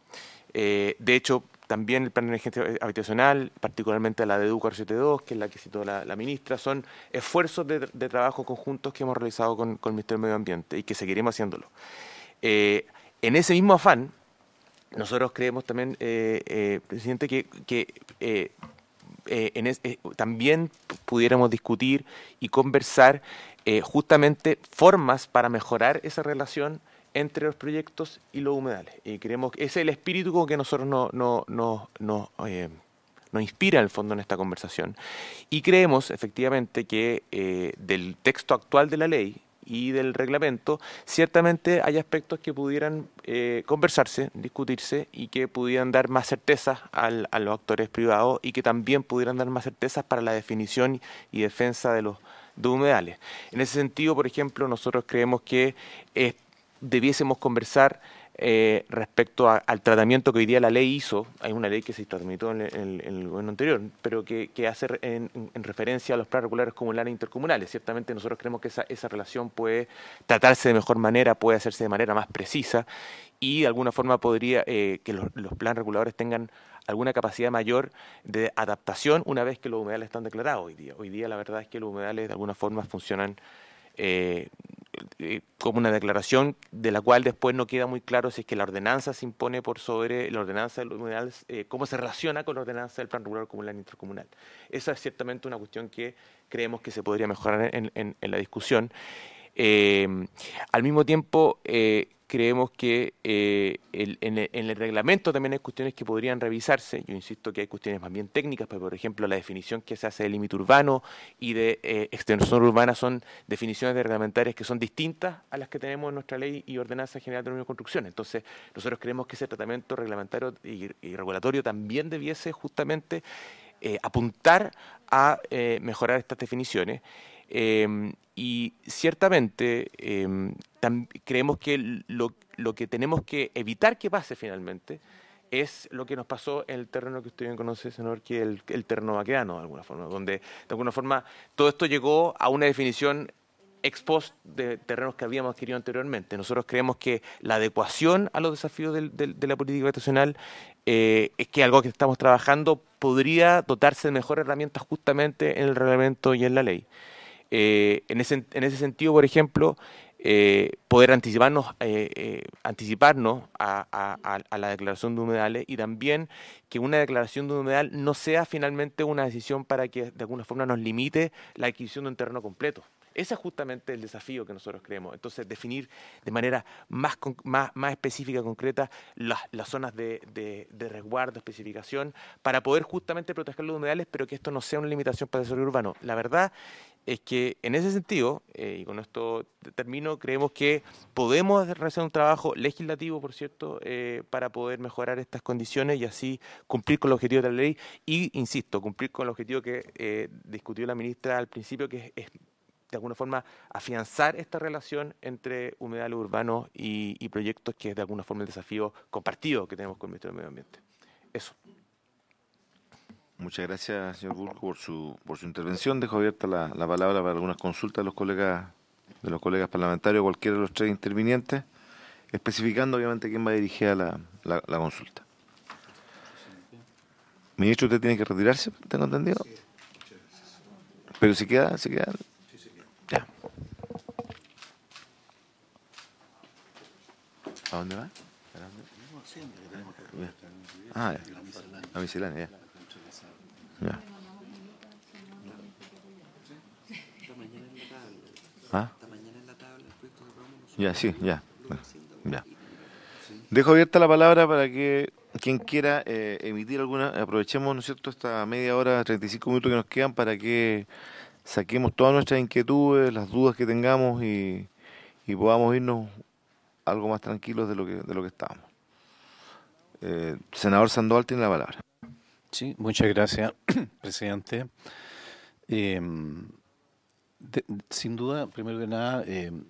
Eh, de hecho, también el plan de emergencia habitacional, particularmente la de Educa 72, que es la que citó la, ministra, son esfuerzos de, trabajo conjuntos que hemos realizado con, el Ministerio del Medio Ambiente y que seguiremos haciéndolo. Eh, en ese mismo afán, nosotros creemos también, eh, presidente, que, también pudiéramos discutir y conversar justamente formas para mejorar esa relación entre los proyectos y los humedales. Y creemos que es el espíritu con que nosotros no, no, eh, nos inspira en el fondo en esta conversación. Y creemos efectivamente que eh, del texto actual de la ley y del reglamento, ciertamente hay aspectos que pudieran eh, conversarse, discutirse y que pudieran dar más certezas a los actores privados y que también pudieran dar más certezas para la definición y defensa de los humedales. En ese sentido, por ejemplo, nosotros creemos que debiésemos conversar eh, respecto al tratamiento que hoy día la ley hizo. Hay una ley que se transmitió en el, gobierno anterior, pero que, hace en, referencia a los planes regulares comunales e intercomunales. Ciertamente nosotros creemos que esa, esa relación puede tratarse de mejor manera, puede hacerse de manera más precisa y de alguna forma podría eh, que los, planes reguladores tengan alguna capacidad mayor de adaptación una vez que los humedales están declarados hoy día. Hoy día la verdad es que los humedales de alguna forma funcionan eh, eh, como una declaración de la cual después no queda muy claro si es que la ordenanza se impone por sobre la ordenanza del comunal, eh, cómo se relaciona con la ordenanza del plan Rural comunal e intercomunal. Esa es ciertamente una cuestión que creemos que se podría mejorar en la discusión. Eh, al mismo tiempo, eh, creemos que eh, en, el, reglamento también hay cuestiones que podrían revisarse. Yo insisto que hay cuestiones más bien técnicas, pero por ejemplo la definición que se hace de límite urbano y de extensión urbana son definiciones reglamentarias que son distintas a las que tenemos en nuestra ley y ordenanza general de la Unión Construcción. Entonces, nosotros creemos que ese tratamiento reglamentario y, regulatorio también debiese justamente apuntar a mejorar estas definiciones. Em, y ciertamente em, creemos que lo, que tenemos que evitar que pase finalmente es lo que nos pasó en el terreno que usted bien conoce, señor que el, el terreno vaqueano, de alguna forma, donde de alguna forma todo esto llegó a una definición ex post de terrenos que habíamos adquirido anteriormente. Nosotros creemos que la adecuación a los desafíos del, de la política habitacional eh, es que algo que estamos trabajando podría dotarse de mejores herramientas justamente en el reglamento y en la ley. Eh, en, ese, sentido, por ejemplo, eh, poder anticiparnos, eh, anticiparnos a, la declaración de humedales y también que una declaración de humedal no sea finalmente una decisión para que de alguna forma nos limite la adquisición de un terreno completo. Ese es justamente el desafío que nosotros creemos. Entonces, definir de manera más, más, más específica, concreta, las, zonas de, de, de, resguardo, especificación, para poder justamente proteger los humedales, pero que esto no sea una limitación para el desarrollo urbano. La verdad es que en ese sentido, eh, y con esto termino, creemos que podemos hacer un trabajo legislativo, por cierto, eh, para poder mejorar estas condiciones y así cumplir con el objetivo de la ley y, insisto, cumplir con el objetivo que eh, discutió la ministra al principio, que es, de alguna forma afianzar esta relación entre humedales urbanos y, y proyectos que es de alguna forma el desafío compartido que tenemos con el Ministerio del Medio Ambiente. Eso. Muchas gracias, señor Burco, por su, por su intervención. Dejo abierta la, palabra para algunas consultas de los colegas de los colegas parlamentarios, cualquiera de los tres intervinientes, especificando obviamente quién va a dirigir a la, consulta. Ministro, usted tiene que retirarse, tengo entendido. Pero si queda, si queda. Ya. ¿A dónde va? Ah, ¿A dónde? Ah, A ya. ¿Ah? Ya. sí, Dejo abierta la palabra para que quien quiera eh, emitir alguna, aprovechemos, ¿no esta media hora, 35 minutos que nos quedan para que saquemos todas nuestras inquietudes, las dudas que tengamos y, podamos irnos algo más tranquilos de lo que, de lo que estábamos. Eh, senador Sandoval tiene la palabra. Sí, muchas gracias, presidente. Em, sin duda, primero que nada, em,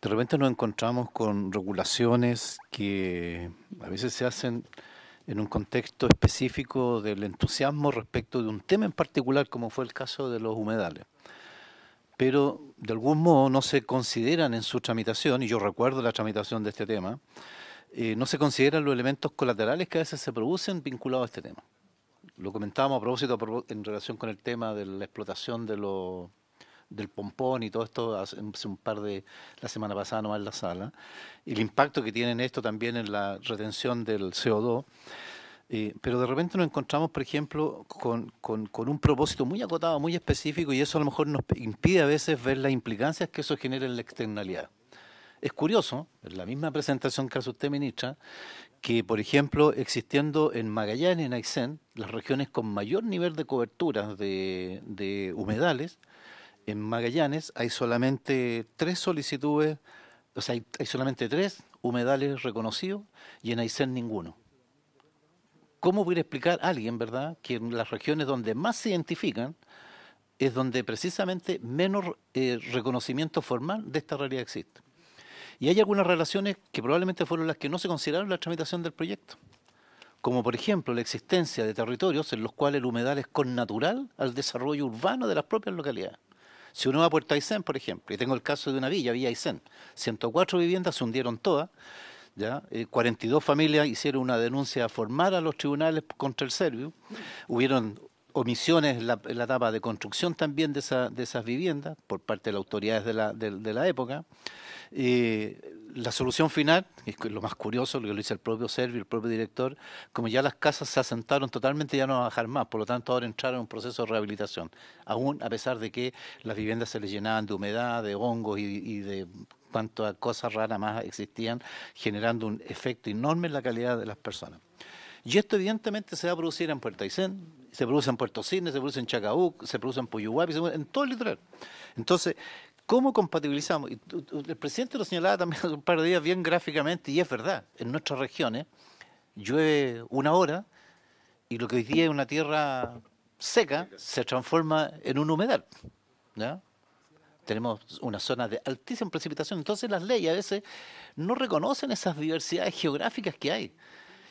de repente nos encontramos con regulaciones que a veces se hacen en un contexto específico del entusiasmo respecto de un tema en particular, como fue el caso de los humedales. Pero de algún modo no se consideran en su tramitación, y yo recuerdo la tramitación de este tema, eh, no se consideran los elementos colaterales que a veces se producen vinculados a este tema lo comentábamos a propósito en relación con el tema de la explotación de del pompón y todo esto hace un par de la semana pasada nomás en la sala y el impacto que tiene esto también en la retención del CO2 eh, pero de repente nos encontramos por ejemplo con, con, un propósito muy acotado muy específico y eso a lo mejor nos impide a veces ver las implicancias que eso genera en la externalidad es curioso en la misma presentación que hace usted ministra que, por ejemplo, existiendo en Magallanes, en Aysén, las regiones con mayor nivel de cobertura de, humedales, en Magallanes hay solamente tres solicitudes, o sea, hay, solamente tres humedales reconocidos y en Aysén ninguno. ¿Cómo a explicar a alguien, verdad, que en las regiones donde más se identifican es donde precisamente menos eh, reconocimiento formal de esta realidad existe? Y hay algunas relaciones que probablemente fueron las que no se consideraron en la tramitación del proyecto, como por ejemplo la existencia de territorios en los cuales el humedal es connatural al desarrollo urbano de las propias localidades. Si uno va a Puerto Aysén, por ejemplo, y tengo el caso de una villa, Villa Aysén, 104 viviendas se hundieron todas, ¿ya? 42 eh, familias hicieron una denuncia formal a los tribunales contra el serbio, hubieron omisiones en la, etapa de construcción también de, esas viviendas por parte de las autoridades de la, de, la época. Eh, la solución final, lo más curioso, lo que lo hizo el propio Servi, el propio director, como ya las casas se asentaron totalmente, ya no van a bajar más, por lo tanto ahora entraron en un proceso de rehabilitación, aún a pesar de que las viviendas se les llenaban de humedad, de hongos y, de cuantas cosas raras más existían, generando un efecto enorme en la calidad de las personas. Y esto evidentemente se va a producir en Puerto Aysén, se produce en Puerto Cisne, se produce en Chacabuc, se produce en Puyuhuapi, en todo el litoral. Entonces, ¿cómo compatibilizamos? el presidente lo señalaba también hace un par de días bien gráficamente, y es verdad, en nuestras regiones llueve una hora y lo que hoy día es una tierra seca se transforma en un humedal. tenemos una zona de altísima precipitación, entonces las leyes a veces no reconocen esas diversidades geográficas que hay.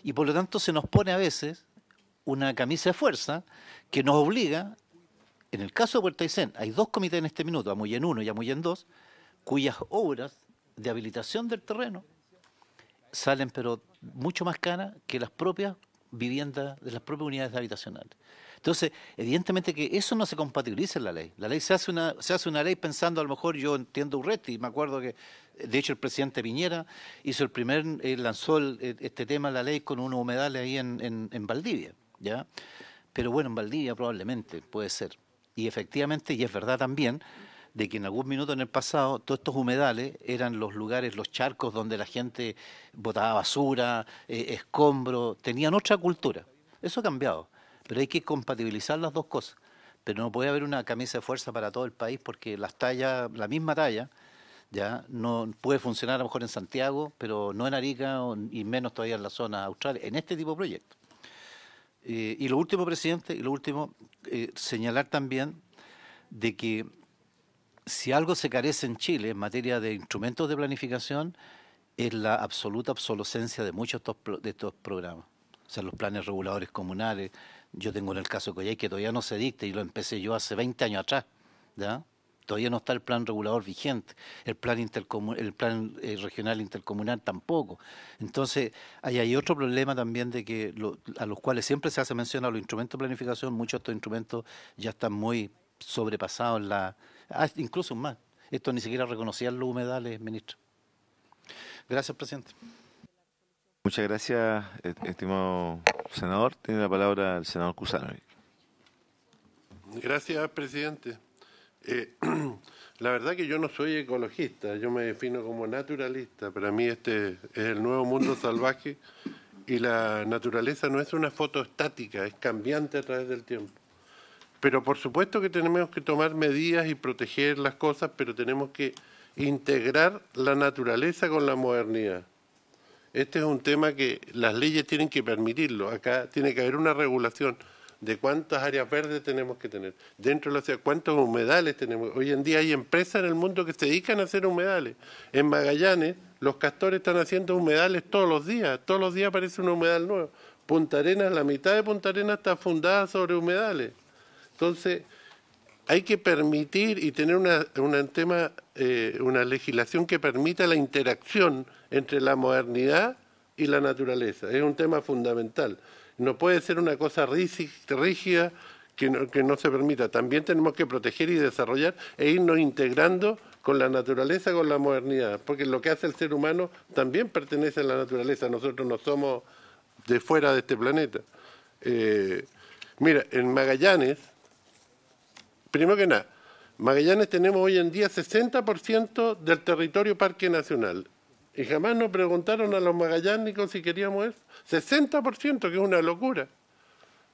Y por lo tanto se nos pone a veces una camisa de fuerza que nos obliga, en el caso de Puerto Aysén, hay dos comités en este minuto, Amuyen 1 y en 2, cuyas obras de habilitación del terreno salen pero mucho más caras que las propias viviendas, de las propias unidades habitacionales. Entonces, evidentemente que eso no se compatibiliza en la ley. La ley se hace una, se hace una ley pensando, a lo mejor yo entiendo y me acuerdo que, de hecho, el presidente Piñera hizo el primer, eh, lanzó eh, este tema, la ley, con unos humedales ahí en, en Valdivia. ¿ya? Pero bueno, en Valdivia probablemente puede ser. Y efectivamente, y es verdad también, de que en algún minuto en el pasado todos estos humedales eran los lugares, los charcos donde la gente botaba basura, eh, escombros, tenían otra cultura. Eso ha cambiado, pero hay que compatibilizar las dos cosas. Pero no puede haber una camisa de fuerza para todo el país porque las tallas, la misma talla, ya no puede funcionar a lo mejor en Santiago, pero no en Arica y menos todavía en la zona austral, en este tipo de proyectos. Eh, y lo último, presidente, y lo último, eh, señalar también de que si algo se carece en Chile en materia de instrumentos de planificación es la absoluta obsolescencia de muchos de estos, programas. O sea, los planes reguladores comunales, yo tengo en el caso de que todavía no se dicta y lo empecé yo hace 20 años atrás, ¿ya? todavía no está el plan regulador vigente, el plan, eh, regional intercomunal tampoco. Entonces, hay otro problema también de que a los cuales siempre se hace mención a los instrumentos de planificación, muchos de estos instrumentos ya están muy sobrepasados, ah, incluso más. Esto ni siquiera reconocían los humedales, ministro. Gracias, presidente. Muchas gracias, eh, estimado senador. Tiene la palabra el senador Cusano. Gracias, presidente. Eh, la verdad que yo no soy ecologista, yo me defino como naturalista. Para mí este es el nuevo mundo salvaje y la naturaleza no es una foto estática, es cambiante a través del tiempo. Pero por supuesto que tenemos que tomar medidas y proteger las cosas, pero tenemos que integrar la naturaleza con la modernidad. Este es un tema que las leyes tienen que permitirlo. Acá tiene que haber una regulación de cuántas áreas verdes tenemos que tener, dentro de la ciudad, cuántos humedales tenemos. Hoy en día hay empresas en el mundo que se dedican a hacer humedales. En Magallanes, los castores están haciendo humedales todos los días, todos los días aparece un humedal nuevo. Punta Arenas, la mitad de Punta Arenas está fundada sobre humedales. Entonces, hay que permitir y tener una, tema, eh, una legislación que permita la interacción entre la modernidad y la naturaleza. Es un tema fundamental. No puede ser una cosa rígida que no, se permita. También tenemos que proteger y desarrollar e irnos integrando con la naturaleza, con la modernidad, porque lo que hace el ser humano también pertenece a la naturaleza, nosotros no somos de fuera de este planeta. Eh, mira, en Magallanes, primero que nada, Magallanes tenemos hoy en día 60% del territorio parque nacional. Y jamás nos preguntaron a los magallánicos si queríamos eso. 60%, que es una locura.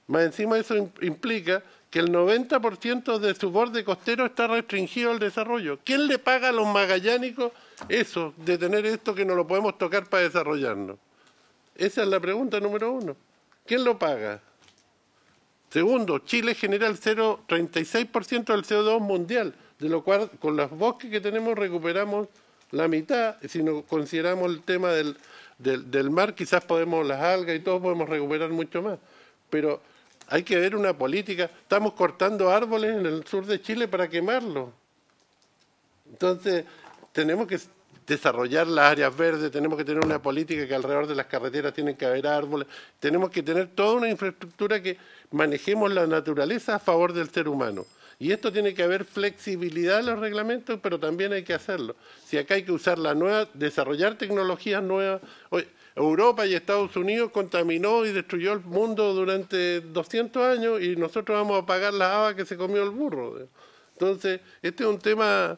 Más encima eso implica que el 90% de su borde costero está restringido al desarrollo. ¿Quién le paga a los magallánicos eso, de tener esto que no lo podemos tocar para desarrollarnos? Esa es la pregunta número uno. ¿Quién lo paga? Segundo, Chile genera el 0,36% del CO2 mundial, de lo cual con los bosques que tenemos recuperamos la mitad, si no consideramos el tema del, del, mar, quizás podemos, las algas y todo, podemos recuperar mucho más. Pero hay que ver una política. Estamos cortando árboles en el sur de Chile para quemarlos. Entonces, tenemos que desarrollar las áreas verdes, tenemos que tener una política que alrededor de las carreteras tienen que haber árboles, tenemos que tener toda una infraestructura que manejemos la naturaleza a favor del ser humano. Y esto tiene que haber flexibilidad en los reglamentos, pero también hay que hacerlo. Si acá hay que usar la nueva, desarrollar tecnologías nuevas. Europa y Estados Unidos contaminó y destruyó el mundo durante 200 años y nosotros vamos a pagar la haba que se comió el burro. Entonces, este es un tema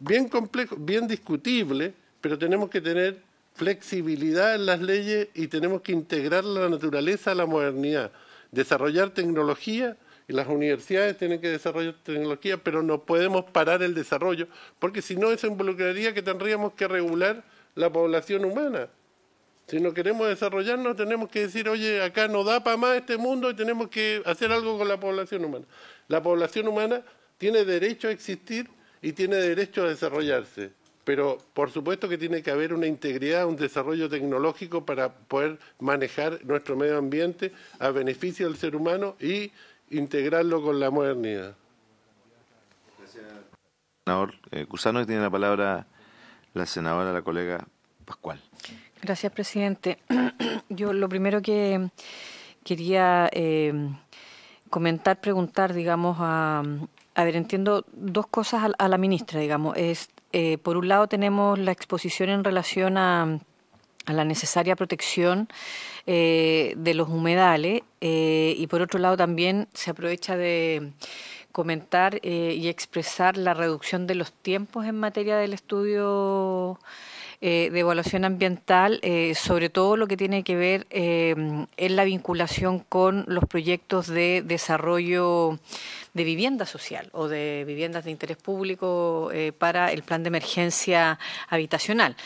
bien complejo, bien discutible, pero tenemos que tener flexibilidad en las leyes y tenemos que integrar la naturaleza a la modernidad, desarrollar tecnología y las universidades tienen que desarrollar tecnología, pero no podemos parar el desarrollo, porque si no eso involucraría que tendríamos que regular la población humana. Si no queremos desarrollarnos, tenemos que decir, oye, acá no da para más este mundo y tenemos que hacer algo con la población humana. La población humana tiene derecho a existir y tiene derecho a desarrollarse, pero por supuesto que tiene que haber una integridad, un desarrollo tecnológico para poder manejar nuestro medio ambiente a beneficio del ser humano y integrarlo con la modernidad. Gracias, senador eh, Cusano, tiene la palabra la senadora, la colega Pascual. Gracias, presidente. Yo lo primero que quería eh, comentar, preguntar, digamos, a, a ver, entiendo dos cosas a, la ministra, digamos. Es, eh, por un lado tenemos la exposición en relación a a la necesaria protección eh, de los humedales eh, y por otro lado también se aprovecha de comentar eh, y expresar la reducción de los tiempos en materia del estudio eh, de evaluación ambiental, eh, sobre todo lo que tiene que ver eh, en la vinculación con los proyectos de desarrollo de vivienda social o de viviendas de interés público para el plan de emergencia habitacional.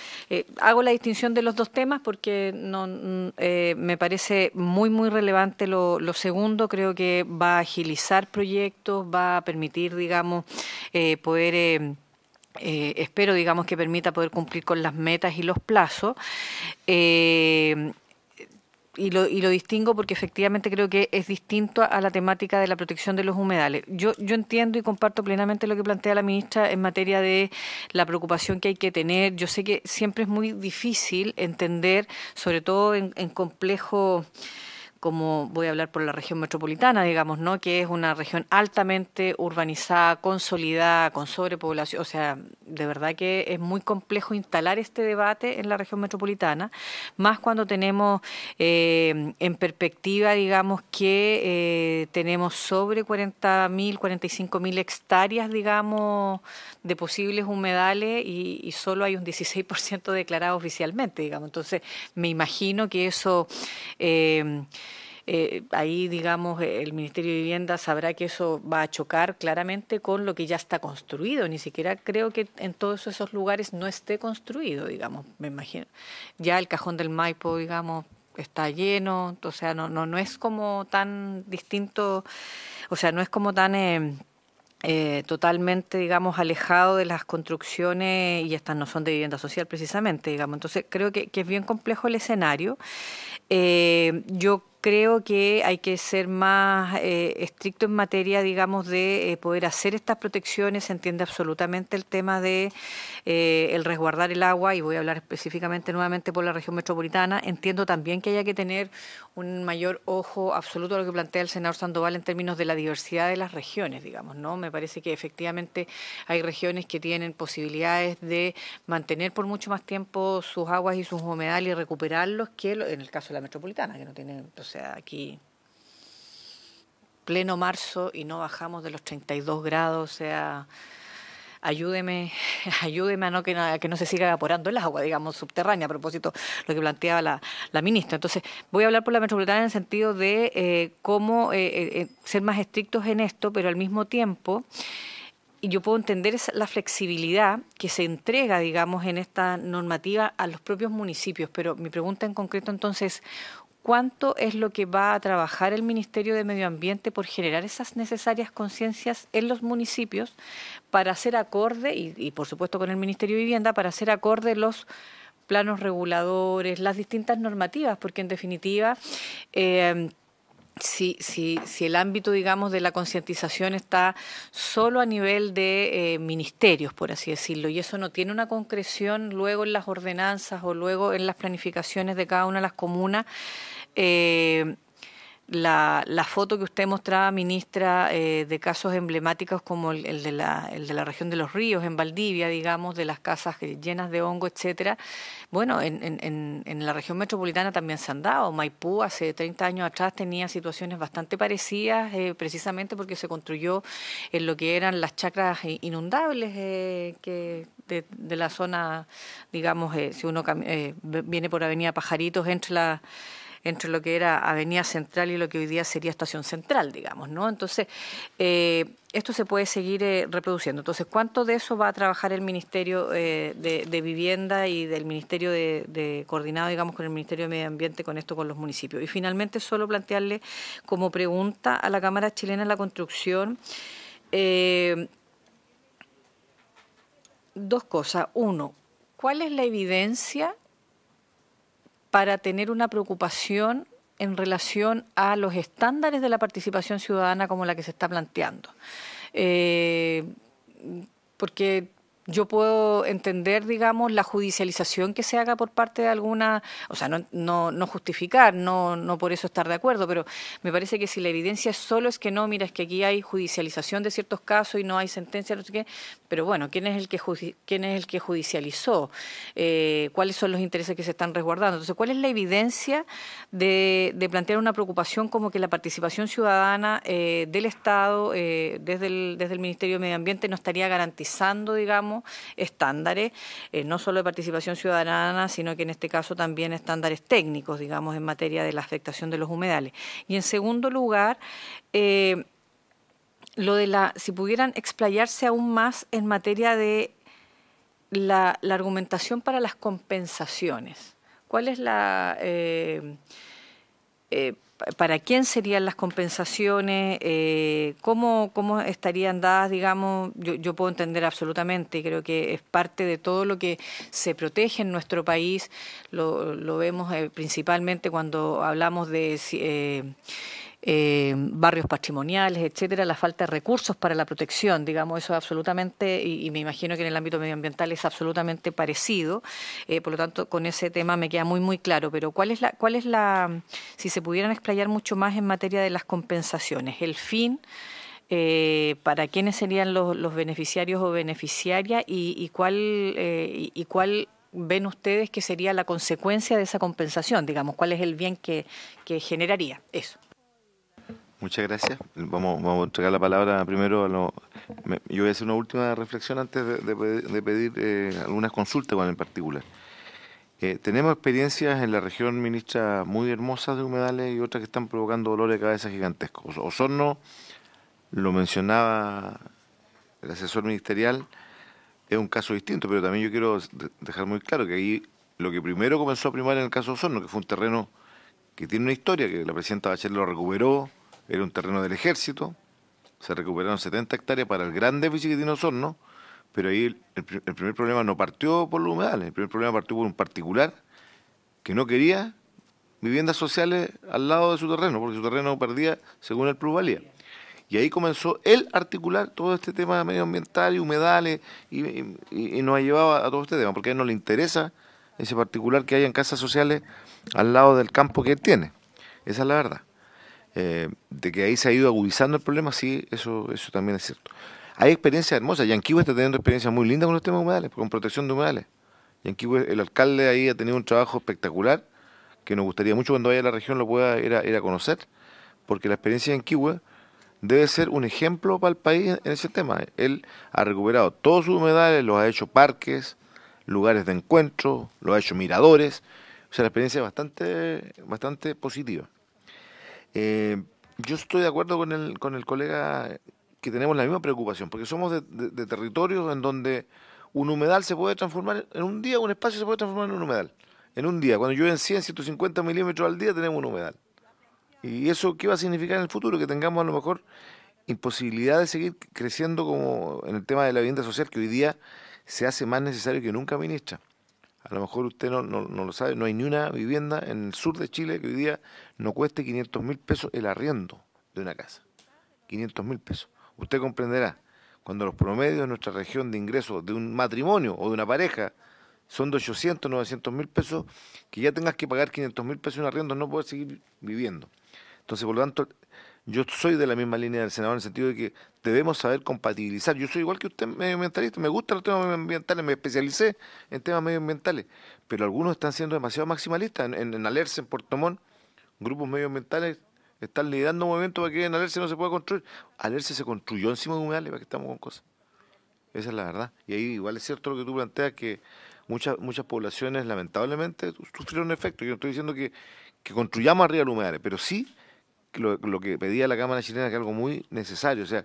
hago la distinción de los dos temas porque no, mm, me parece muy, muy relevante lo, lo segundo. Creo que va a agilizar proyectos, va a permitir, digamos, poder eh, espero, digamos, que permita poder cumplir con las metas y los plazos. Eh, y lo, y lo distingo porque efectivamente creo que es distinto a la temática de la protección de los humedales. Yo, yo entiendo y comparto plenamente lo que plantea la ministra en materia de la preocupación que hay que tener. Yo sé que siempre es muy difícil entender, sobre todo en, en complejos como voy a hablar por la región metropolitana, digamos, ¿no? Que es una región altamente urbanizada, consolidada, con sobrepoblación. O sea, de verdad que es muy complejo instalar este debate en la región metropolitana, más cuando tenemos eh, en perspectiva, digamos, que eh, tenemos sobre 40.000, 45.000 hectáreas, digamos, de posibles humedales y, y solo hay un 16% declarado oficialmente, digamos. Entonces, me imagino que eso... Eh, eh, ahí, digamos, eh, el Ministerio de Vivienda sabrá que eso va a chocar claramente con lo que ya está construido. Ni siquiera creo que en todos esos lugares no esté construido, digamos, me imagino. Ya el cajón del Maipo, digamos, está lleno, o sea, no, no, no es como tan distinto, o sea, no es como tan... Eh, totalmente, digamos, alejado de las construcciones y estas no son de vivienda social precisamente, digamos. Entonces creo que, es bien complejo el escenario. Eh, yo creo que hay que ser más eh, estricto en materia, digamos, de eh, poder hacer estas protecciones. Se entiende absolutamente el tema de eh, el resguardar el agua y voy a hablar específicamente nuevamente por la región metropolitana. Entiendo también que haya que tener un mayor ojo absoluto a lo que plantea el senador Sandoval en términos de la diversidad de las regiones, digamos, ¿no? Me parece que efectivamente hay regiones que tienen posibilidades de mantener por mucho más tiempo sus aguas y sus humedales y recuperarlos que en el caso de la metropolitana, que no tienen, o sea, aquí pleno marzo y no bajamos de los 32 grados, o sea, ayúdeme, ayúdeme a no que, no se siga evaporando el agua, digamos, subterránea, a propósito lo que planteaba la, ministra. Entonces, voy a hablar por la metropolitana en el sentido de eh, cómo eh, eh, ser más estrictos en esto, pero al mismo tiempo yo puedo entender la flexibilidad que se entrega, digamos, en esta normativa a los propios municipios, pero mi pregunta en concreto entonces, cuánto es lo que va a trabajar el Ministerio de Medio Ambiente por generar esas necesarias conciencias en los municipios para hacer acorde, y, por supuesto con el Ministerio de Vivienda, para hacer acorde los planos reguladores, las distintas normativas, porque en definitiva... Eh, si, si, el ámbito, digamos, de la concientización está solo a nivel de eh, ministerios, por así decirlo, y eso no tiene una concreción luego en las ordenanzas o luego en las planificaciones de cada una de las comunas, eh, la, foto que usted mostraba, ministra, eh, de casos emblemáticos como el, de la, de la, región de los ríos, en Valdivia, digamos, de las casas llenas de hongo, etcétera. Bueno, en, en, la región metropolitana también se han dado. Maipú hace 30 años atrás tenía situaciones bastante parecidas, eh, precisamente porque se construyó en lo que eran las chacras inundables que de, de, la zona, digamos, si uno viene por Avenida Pajaritos entre la entre lo que era Avenida Central y lo que hoy día sería Estación Central, digamos, ¿no? Entonces, eh, esto se puede seguir eh, reproduciendo. Entonces, ¿cuánto de eso va a trabajar el Ministerio eh, de, Vivienda y del Ministerio de, de, Coordinado, digamos, con el Ministerio de Medio Ambiente, con esto, con los municipios? Y finalmente, solo plantearle como pregunta a la Cámara Chilena de la Construcción dos cosas. Uno, ¿cuál es la evidencia para tener una preocupación en relación a los estándares de la participación ciudadana como la que se está planteando. Eh, porque yo puedo entender, digamos, la judicialización que se haga por parte de alguna, o sea, no, justificar, no, no por eso estar de acuerdo, pero me parece que si la evidencia solo es que no, mira, es que aquí hay judicialización de ciertos casos y no hay sentencia, no sé qué, pero bueno, ¿quién es el que, quién es el que judicializó? Eh, ¿Cuáles son los intereses que se están resguardando? Entonces, ¿cuál es la evidencia de, plantear una preocupación como que la participación ciudadana eh, del Estado eh, desde, el, desde el Ministerio de Medio Ambiente no estaría garantizando, digamos, estándares, eh, no solo de participación ciudadana, sino que en este caso también estándares técnicos, digamos, en materia de la afectación de los humedales. Y en segundo lugar, eh, lo de la, si pudieran explayarse aún más en materia de la, argumentación para las compensaciones. ¿Cuál es la... Eh, para quién serían las compensaciones, eh, cómo, estarían dadas, digamos, yo, puedo entender absolutamente creo que es parte de todo lo que se protege en nuestro país, lo, vemos eh, principalmente cuando hablamos de... Eh, eh, barrios patrimoniales, etcétera, la falta de recursos para la protección, digamos, eso es absolutamente, y, me imagino que en el ámbito medioambiental es absolutamente parecido, eh, por lo tanto, con ese tema me queda muy, muy claro, pero ¿cuál es la, cuál es la, si se pudieran explayar mucho más en materia de las compensaciones, el fin... Eh, para quiénes serían los, beneficiarios o beneficiarias y, y cuál eh, y cuál ven ustedes que sería la consecuencia de esa compensación, digamos, cuál es el bien que, que generaría eso. Muchas gracias. Vamos, a entregar la palabra primero a los... Yo voy a hacer una última reflexión antes de, pedir eh, algunas consultas con en particular. Eh, tenemos experiencias en la región, ministra, muy hermosas de humedales y otras que están provocando dolores de cabeza gigantescos. Osorno, lo mencionaba el asesor ministerial, es un caso distinto, pero también yo quiero dejar muy claro que ahí lo que primero comenzó a primar en el caso de Osorno, que fue un terreno que tiene una historia, que la presidenta Bachelet lo recuperó, era un terreno del ejército, se recuperaron 70 hectáreas para el gran déficit que tiene Osorno, pero ahí el, primer problema no partió por los humedales, el primer problema partió por un particular que no quería viviendas sociales al lado de su terreno, porque su terreno perdía según el plusvalía. Y ahí comenzó él a articular todo este tema medioambiental y humedales y, nos ha llevado a, todo este tema, porque a él no le interesa ese particular que hay en casas sociales al lado del campo que él tiene. Esa es la verdad. Eh, de que ahí se ha ido agudizando el problema, sí, eso, eso también es cierto. Hay experiencias hermosas, Yanquiwe está teniendo experiencias muy lindas con los temas humedales, con protección de humedales. Yanquiwe, el alcalde ahí ha tenido un trabajo espectacular, que nos gustaría mucho cuando vaya a la región lo pueda ir a, conocer, porque la experiencia de Yanquiwe debe ser un ejemplo para el país en ese tema. Él ha recuperado todos sus humedales, los ha hecho parques, lugares de encuentro, los ha hecho miradores. O sea, la experiencia es bastante, bastante positiva. Eh, yo estoy de acuerdo con el, con el colega que tenemos la misma preocupación, porque somos de, territorios en donde un humedal se puede transformar en un día, un espacio se puede transformar en un humedal. En un día, cuando llueven 100, 150 milímetros al día, tenemos un humedal. ¿Y eso qué va a significar en el futuro? Que tengamos a lo mejor imposibilidad de seguir creciendo como en el tema de la vivienda social, que hoy día se hace más necesario que nunca, ministra. A lo mejor usted no, lo sabe, no hay ni una vivienda en el sur de Chile que hoy día no cueste 500 mil pesos el arriendo de una casa. 500 mil pesos. Usted comprenderá, cuando los promedios de nuestra región de ingresos de un matrimonio o de una pareja son de 800, 900 mil pesos, que ya tengas que pagar 500 mil pesos en arriendo, no puedes seguir viviendo. Entonces, por lo tanto, yo soy de la misma línea del senador en el sentido de que debemos saber compatibilizar. Yo soy igual que usted, medioambientalista, me gustan los temas medioambientales, me especialicé en temas medioambientales, pero algunos están siendo demasiado maximalistas. En, en Alerce, en Puerto Montt, grupos medioambientales están liderando movimientos para que en Alerce no se pueda construir. Alerce se construyó encima de Humedales para que estamos con cosas. Esa es la verdad. Y ahí igual es cierto lo que tú planteas, que muchas muchas poblaciones lamentablemente sufrieron efectos. Yo no estoy diciendo que, que construyamos arriba Humedales, pero sí lo, que pedía la Cámara chilena, que es algo muy necesario. O sea,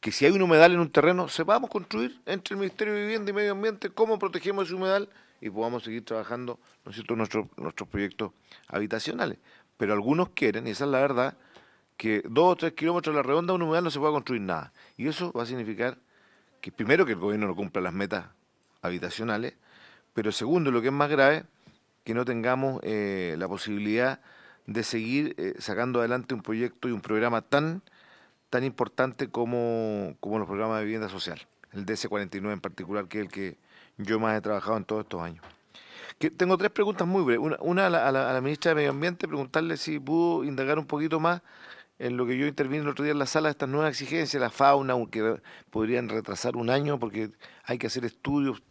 que si hay un humedal en un terreno, sepamos construir entre el Ministerio de Vivienda y Medio Ambiente cómo protegemos ese humedal y podamos seguir trabajando ¿no cierto? nuestros proyectos habitacionales. Pero algunos quieren, y esa es la verdad, que dos o tres kilómetros a la redonda de un humedal no se pueda construir nada. Y eso va a significar que primero que el gobierno no cumpla las metas habitacionales, pero segundo, y lo que es más grave, que no tengamos eh, la posibilidad de seguir eh, sacando adelante un proyecto y un programa tan, tan importante como, como los programas de vivienda social, el DC49 en particular, que es el que yo más he trabajado en todos estos años. tengo tres preguntas muy breves. Una, a, la, ministra de Medio Ambiente, preguntarle si pudo indagar un poquito más en lo que yo intervino el otro día en la sala, estas nuevas exigencias, la fauna, que podrían retrasar un año porque hay que hacer estudios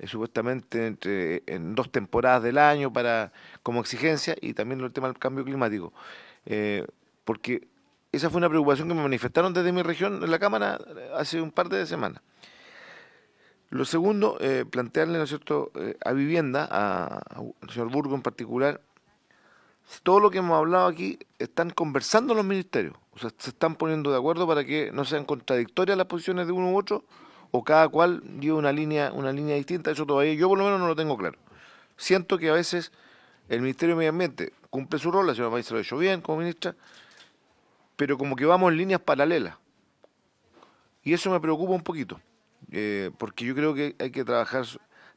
eh, supuestamente entre, en dos temporadas del año para como exigencia y también el tema del cambio climático. Eh, porque esa fue una preocupación que me manifestaron desde mi región en la Cámara hace un par de semanas. Lo segundo, eh, plantearle ¿no cierto? a vivienda, al señor Burgo en particular, todo lo que hemos hablado aquí están conversando los ministerios, o sea, se están poniendo de acuerdo para que no sean contradictorias las posiciones de uno u otro, o cada cual dio una línea, una línea distinta, eso todavía yo por lo menos no lo tengo claro. Siento que a veces el Ministerio de Medio Ambiente cumple su rol, la señora Maestra lo ha hecho bien como ministra, pero como que vamos en líneas paralelas. Y eso me preocupa un poquito, eh, porque yo creo que hay que trabajar,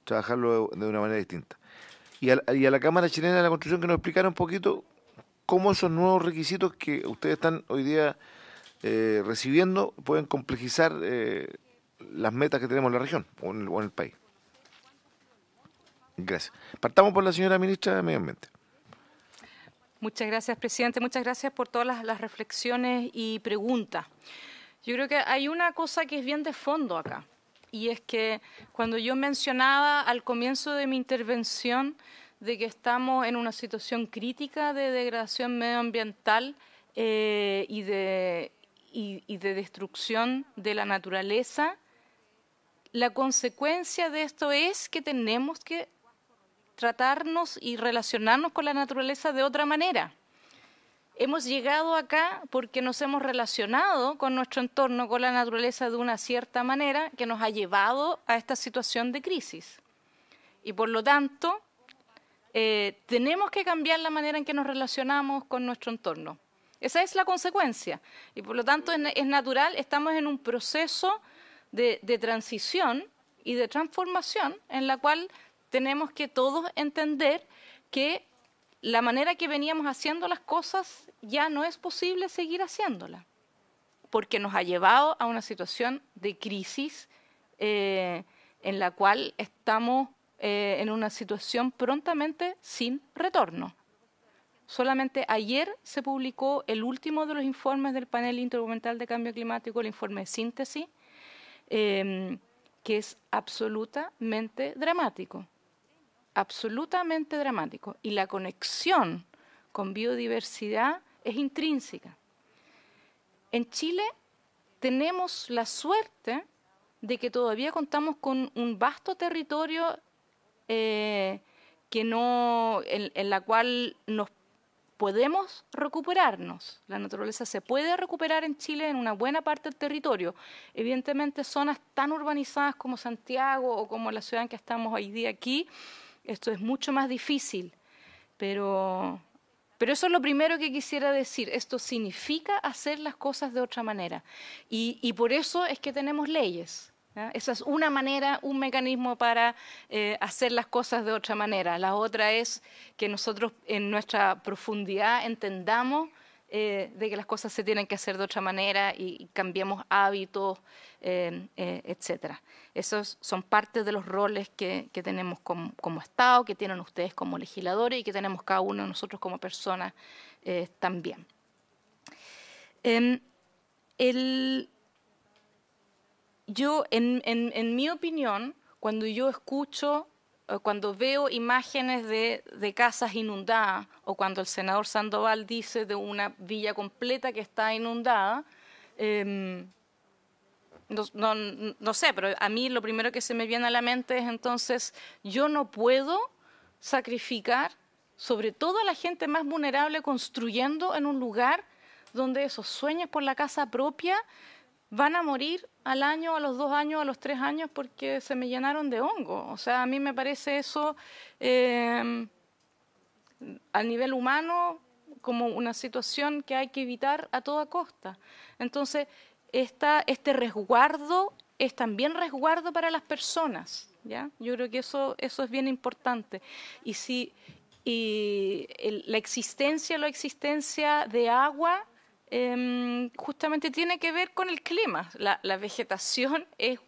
trabajarlo de, una manera distinta. Y a, la Cámara Chilena de la Construcción que nos explicara un poquito cómo esos nuevos requisitos que ustedes están hoy día eh, recibiendo pueden complejizar eh, las metas que tenemos en la región o en, el, país. Gracias. Partamos por la señora ministra de Medio Ambiente. Muchas gracias, presidente. Muchas gracias por todas las, reflexiones y preguntas. Yo creo que hay una cosa que es bien de fondo acá, y es que cuando yo mencionaba al comienzo de mi intervención de que estamos en una situación crítica de degradación medioambiental eh, y, de, y de destrucción de la naturaleza, la consecuencia de esto es que tenemos que tratarnos y relacionarnos con la naturaleza de otra manera. Hemos llegado acá porque nos hemos relacionado con nuestro entorno, con la naturaleza de una cierta manera que nos ha llevado a esta situación de crisis. Y por lo tanto, eh, tenemos que cambiar la manera en que nos relacionamos con nuestro entorno. Esa es la consecuencia. Y por lo tanto es, es natural, estamos en un proceso de, transición y de transformación en la cual tenemos que todos entender que la manera que veníamos haciendo las cosas ya no es posible seguir haciéndola, porque nos ha llevado a una situación de crisis eh, en la cual estamos eh, en una situación prontamente sin retorno. Solamente ayer se publicó el último de los informes del panel intergubernamental de cambio climático, el informe de síntesis, Em, que es absolutamente dramático, absolutamente dramático. Y la conexión con biodiversidad es intrínseca. En Chile tenemos la suerte de que todavía contamos con un vasto territorio eh, que no, en, en la cual nos podemos recuperarnos. La naturaleza se puede recuperar en Chile en una buena parte del territorio. Evidentemente, zonas tan urbanizadas como Santiago o como la ciudad en que estamos hoy día aquí, esto es mucho más difícil. Pero, eso es lo primero que quisiera decir. Esto significa hacer las cosas de otra manera. y por eso es que tenemos leyes. Esa es una manera, un mecanismo para eh, hacer las cosas de otra manera. La otra es que nosotros en nuestra profundidad entendamos eh, de que las cosas se tienen que hacer de otra manera y, cambiamos cambiemos hábitos, eh, etc. Esos son parte de los roles que, tenemos como, como, Estado, que tienen ustedes como legisladores y que tenemos cada uno de nosotros como personas también. Em, el, yo, en, en, mi opinión, cuando yo escucho eh, cuando veo imágenes de, casas inundadas o cuando el senador Sandoval dice de una villa completa que está inundada, em, no, no, sé, pero a mí lo primero que se me viene a la mente es entonces, yo no puedo sacrificar sobre todo a la gente más vulnerable construyendo en un lugar donde esos sueños por la casa propia van a morir al año, a los dos años, a los tres años, porque se me llenaron de hongo. O sea, a mí me parece eso em, a nivel humano como una situación que hay que evitar a toda costa. Entonces, este resguardo es también resguardo para las personas. ¿ya? Yo creo que eso, eso es bien importante. Y si y la existencia, la existencia de agua Em, justamente tiene que ver con el clima. La, vegetación es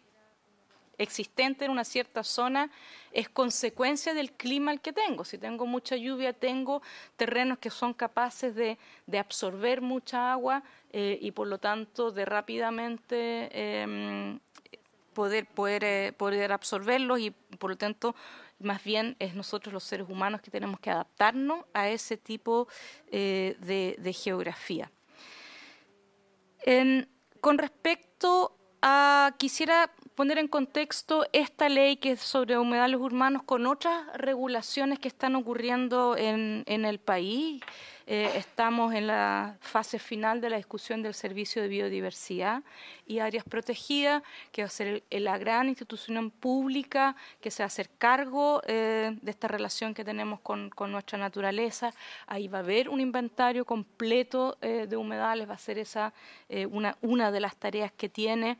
existente en una cierta zona es consecuencia del clima al que tengo. Si tengo mucha lluvia, tengo terrenos que son capaces de, absorber mucha agua eh, y por lo tanto de rápidamente em, poder, eh, poder, absorberlos y por lo tanto más bien es nosotros los seres humanos que tenemos que adaptarnos a ese tipo eh, de geografía con respecto a, quisiera poner en contexto esta ley que es sobre humedales urbanos con otras regulaciones que están ocurriendo en, en el país. Eh, estamos en la fase final de la discusión del Servicio de Biodiversidad y Áreas Protegidas, que va a ser la gran institución pública que se va a hacer cargo eh, de esta relación que tenemos con, nuestra naturaleza. Ahí va a haber un inventario completo eh, de humedales, va a ser esa una, una de las tareas que tiene.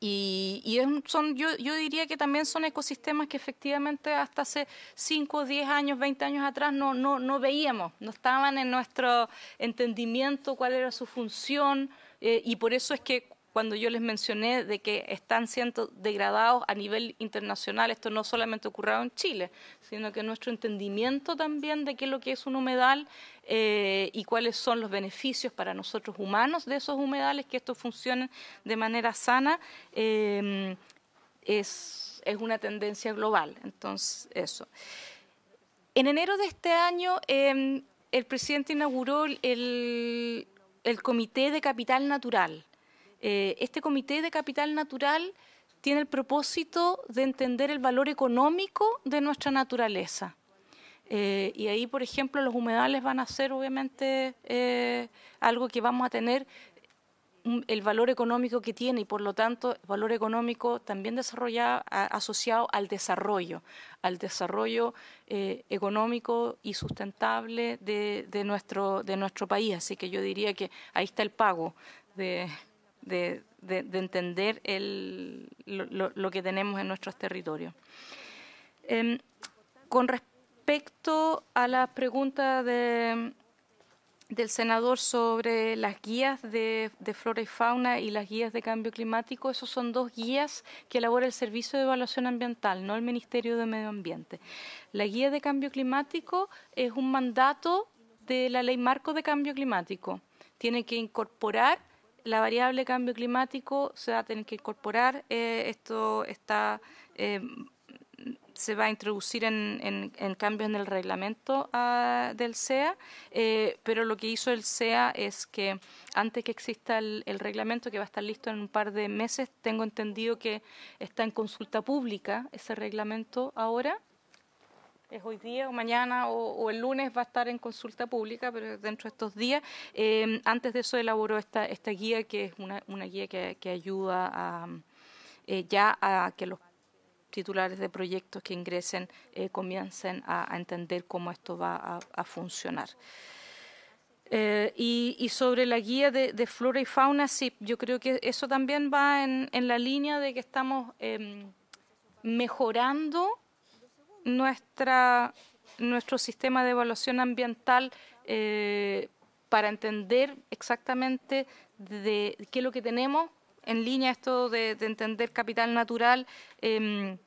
Y, son, yo, yo, diría que también son ecosistemas que efectivamente hasta hace 5, 10 años, 20 años atrás no, no, no veíamos, no estaban en nuestro entendimiento cuál era su función eh, y por eso es que cuando yo les mencioné de que están siendo degradados a nivel internacional. Esto no solamente ocurrió en Chile, sino que nuestro entendimiento también de qué es lo que es un humedal eh, y cuáles son los beneficios para nosotros humanos de esos humedales, que esto funcione de manera sana, eh, es, una tendencia global. Entonces, eso. En enero de este año, em, el presidente inauguró el Comité de Capital Natural eh, este comité de capital natural tiene el propósito de entender el valor económico de nuestra naturaleza. Eh, y ahí, por ejemplo, los humedales van a ser obviamente eh, algo que vamos a tener mm, el valor económico que tiene y por lo tanto el valor económico también desarrollado, asociado al desarrollo, al desarrollo económico y sustentable de, de, nuestro, de nuestro país. Así que yo diría que ahí está el pago de, de, entender lo, que tenemos en nuestros territorios. Em, con respecto a la pregunta del senador sobre las guías de, de, flora y fauna y las guías de cambio climático, esos son dos guías que elabora el Servicio de Evaluación Ambiental, no el Ministerio de Medio Ambiente. La guía de cambio climático es un mandato de la ley marco de cambio climático. Tiene que incorporar la variable cambio climático se va a tener que incorporar. Eh, esto está, eh, se va a introducir en, en, en cambios en el reglamento ah, del SEA, eh, pero lo que hizo el SEA es que antes que exista el, reglamento, que va a estar listo en un par de meses, tengo entendido que está en consulta pública ese reglamento ahora es hoy día o mañana o, el lunes va a estar en consulta pública, pero dentro de estos días. Eh, antes de eso elaboró esta, guía, que es una, guía que, ayuda eh, ya a que los titulares de proyectos que ingresen eh, comiencen a, entender cómo esto va a, funcionar. y, sobre la guía de, flora y fauna, sí, yo creo que eso también va en, la línea de que estamos em, mejorando nuestra, nuestro sistema de evaluación ambiental eh, para entender exactamente de qué es lo que tenemos en línea esto de, entender capital natural. Em,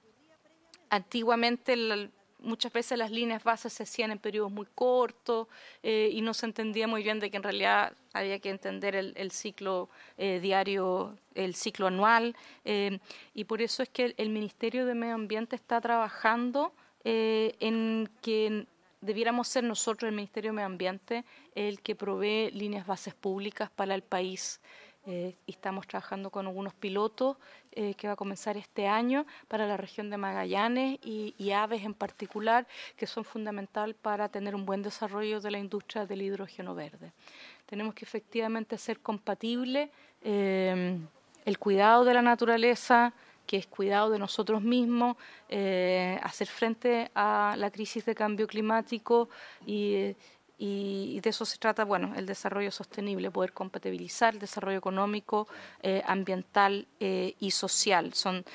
antiguamente el, muchas veces las líneas bases se hacían en periodos muy cortos eh, y no se entendía muy bien de que en realidad había que entender el, ciclo eh, diario, el ciclo anual. Eh, y por eso es que el, el, Ministerio de Medio Ambiente está trabajando en que debiéramos ser nosotros, el Ministerio de Medio Ambiente, el que provee líneas bases públicas para el país. Eh, estamos trabajando con algunos pilotos eh, que va a comenzar este año para la región de Magallanes y, aves en particular, que son fundamental para tener un buen desarrollo de la industria del hidrógeno verde. Tenemos que efectivamente ser compatible eh, el cuidado de la naturaleza, que es cuidado de nosotros mismos, hacer frente a la crisis de cambio climático y, y, de eso se trata, bueno, el desarrollo sostenible, poder compatibilizar el desarrollo económico, eh, ambiental eh, y social. Son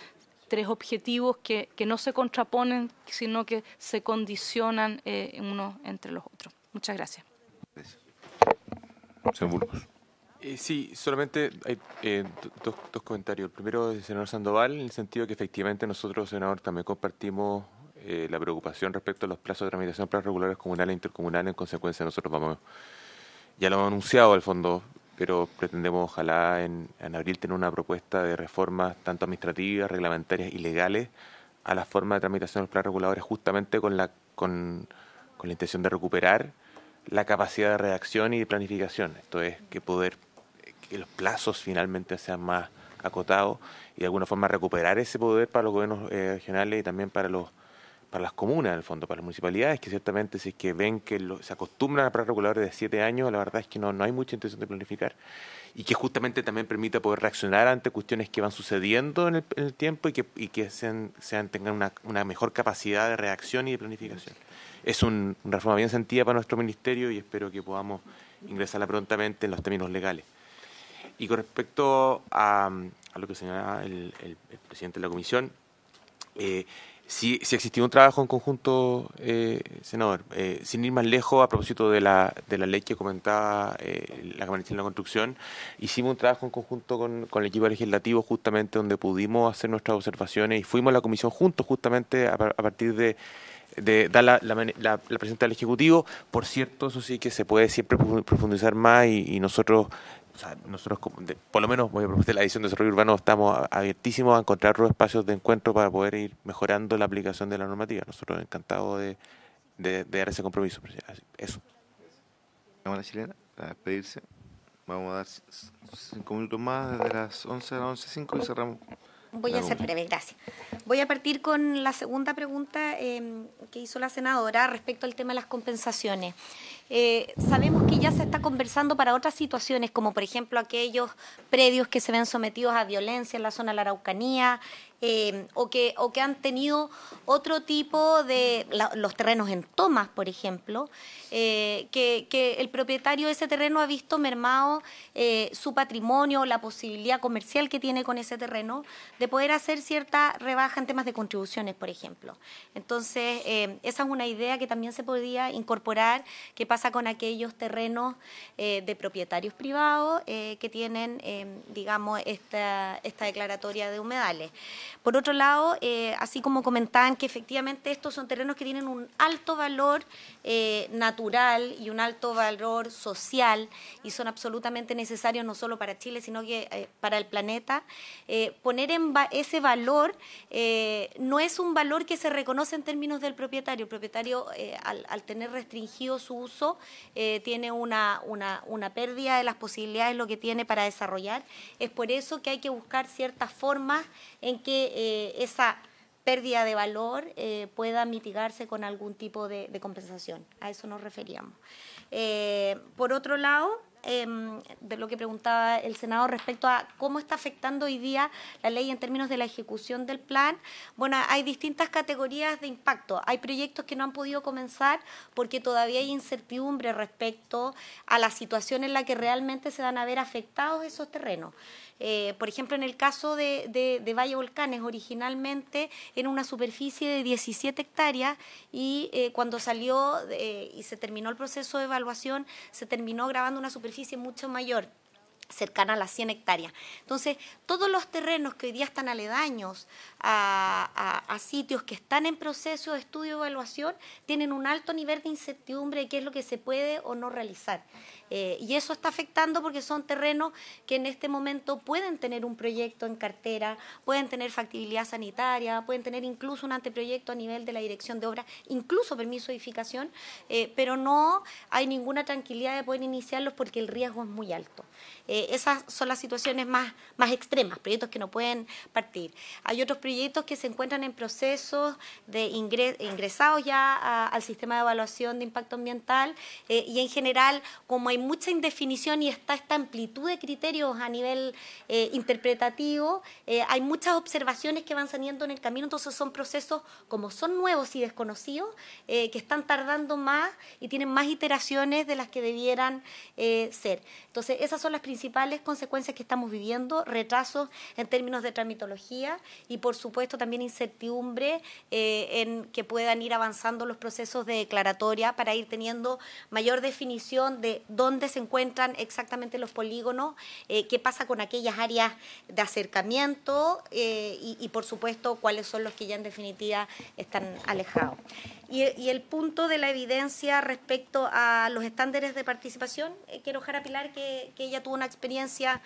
tres objetivos que, no se contraponen, sino que se condicionan eh, unos entre los otros. Muchas gracias. Señor eh, sí, solamente hay dos, dos comentarios. El primero es del senador Sandoval, en el sentido que efectivamente nosotros, senador, también compartimos eh, la preocupación respecto a los plazos de tramitación, para reguladores comunales e intercomunales, en consecuencia nosotros vamos, ya lo hemos anunciado al fondo, pero pretendemos ojalá en, en abril tener una propuesta de reformas tanto administrativas, reglamentarias y legales a la forma de tramitación de los planes reguladores justamente con la, con, con la intención de recuperar la capacidad de redacción y de planificación. Esto es que poder que los plazos finalmente sean más acotados y de alguna forma recuperar ese poder para los gobiernos eh, regionales y también para los para las comunas, en el fondo, para las municipalidades, que ciertamente si es que ven que se acostumbran a parar reguladores de siete años, la verdad es que no, no hay mucha intención de planificar y que justamente también permita poder reaccionar ante cuestiones que van sucediendo en el, tiempo y que, que sean, tengan una, mejor capacidad de reacción y de planificación. Es una reforma bien sentida para nuestro ministerio y espero que podamos ingresarla prontamente en los términos legales. Y con respecto a, lo que señalaba el, presidente de la comisión, eh, si, si existió un trabajo en conjunto, eh, senador, eh, sin ir más lejos a propósito de la, de la ley que comentaba eh, la Cámara de la Construcción, hicimos un trabajo en conjunto con, el equipo legislativo justamente donde pudimos hacer nuestras observaciones y fuimos a la comisión juntos justamente a, partir de de dar la, la, al Ejecutivo. Por cierto, eso sí que se puede siempre profundizar más y nosotros o sea, nosotros, por lo menos voy a de la edición de Desarrollo Urbano, estamos abiertísimos a encontrar los espacios de encuentro para poder ir mejorando la aplicación de la normativa. Nosotros encantados de, dar ese compromiso. Eso. Vamos a la chilena a despedirse. Vamos a dar cinco minutos más, desde las 11 a las 11.05 y cerramos. Voy a ser breve, gracias. Voy a partir con la segunda pregunta em, que hizo la senadora respecto al tema de las compensaciones. Eh, sabemos que ya se está conversando para otras situaciones, como por ejemplo aquellos predios que se ven sometidos a violencia en la zona de la Araucanía, eh, o, que, han tenido otro tipo de, los terrenos en tomas, por ejemplo, eh, que, el propietario de ese terreno ha visto mermado eh, su patrimonio, la posibilidad comercial que tiene con ese terreno, de poder hacer cierta rebaja en temas de contribuciones, por ejemplo. Entonces, esa es una idea que también se podía incorporar, qué pasa con aquellos terrenos de propietarios privados que tienen, digamos, esta declaratoria de humedales. Por otro lado, eh, así como comentaban que efectivamente estos son terrenos que tienen un alto valor eh, natural y un alto valor social y son absolutamente necesarios no solo para Chile, sino que eh, para el planeta, poner ese valor no es un valor que se reconoce en términos del propietario. El propietario, al, tener restringido su uso, tiene una, una pérdida de las posibilidades, lo que tiene para desarrollar. Es por eso que hay que buscar ciertas formas en que eh, esa pérdida de valor eh, pueda mitigarse con algún tipo de, compensación. A eso nos referíamos. Eh, por otro lado, em, de lo que preguntaba el Senado respecto a cómo está afectando hoy día la ley en términos de la ejecución del plan. Bueno, hay distintas categorías de impacto. Hay proyectos que no han podido comenzar porque todavía hay incertidumbre respecto a la situación en la que realmente se van a ver afectados esos terrenos. Eh, por ejemplo, en el caso de, Valle Volcanes, originalmente era una superficie de 17 hectáreas y eh, cuando salió eh, y se terminó el proceso de evaluación, se terminó grabando una superficie mucho mayor cercana a las 100 hectáreas. Entonces, todos los terrenos que hoy día están aledaños a, sitios que están en proceso de estudio y evaluación, tienen un alto nivel de incertidumbre de qué es lo que se puede o no realizar. Eh, y eso está afectando porque son terrenos que en este momento pueden tener un proyecto en cartera, pueden tener factibilidad sanitaria, pueden tener incluso un anteproyecto a nivel de la dirección de obra, incluso permiso de edificación, eh, pero no hay ninguna tranquilidad de poder iniciarlos porque el riesgo es muy alto. Eh, esas son las situaciones más, más extremas, proyectos que no pueden partir. Hay otros proyectos proyectos que se encuentran en procesos de ingresados ya al sistema de evaluación de impacto ambiental eh, y en general, como hay mucha indefinición y está esta amplitud de criterios a nivel eh, interpretativo, eh, hay muchas observaciones que van saliendo en el camino, entonces son procesos como son nuevos y desconocidos, que están tardando más y tienen más iteraciones de las que debieran ser. Entonces, esas son las principales consecuencias que estamos viviendo, retrasos en términos de tramitología y por supuesto, también incertidumbre eh, en que puedan ir avanzando los procesos de declaratoria para ir teniendo mayor definición de dónde se encuentran exactamente los polígonos, eh, qué pasa con aquellas áreas de acercamiento eh, y, por supuesto, cuáles son los que ya en definitiva están alejados. Y, el punto de la evidencia respecto a los estándares de participación, quiero dejar a Pilar que, ella tuvo una experiencia,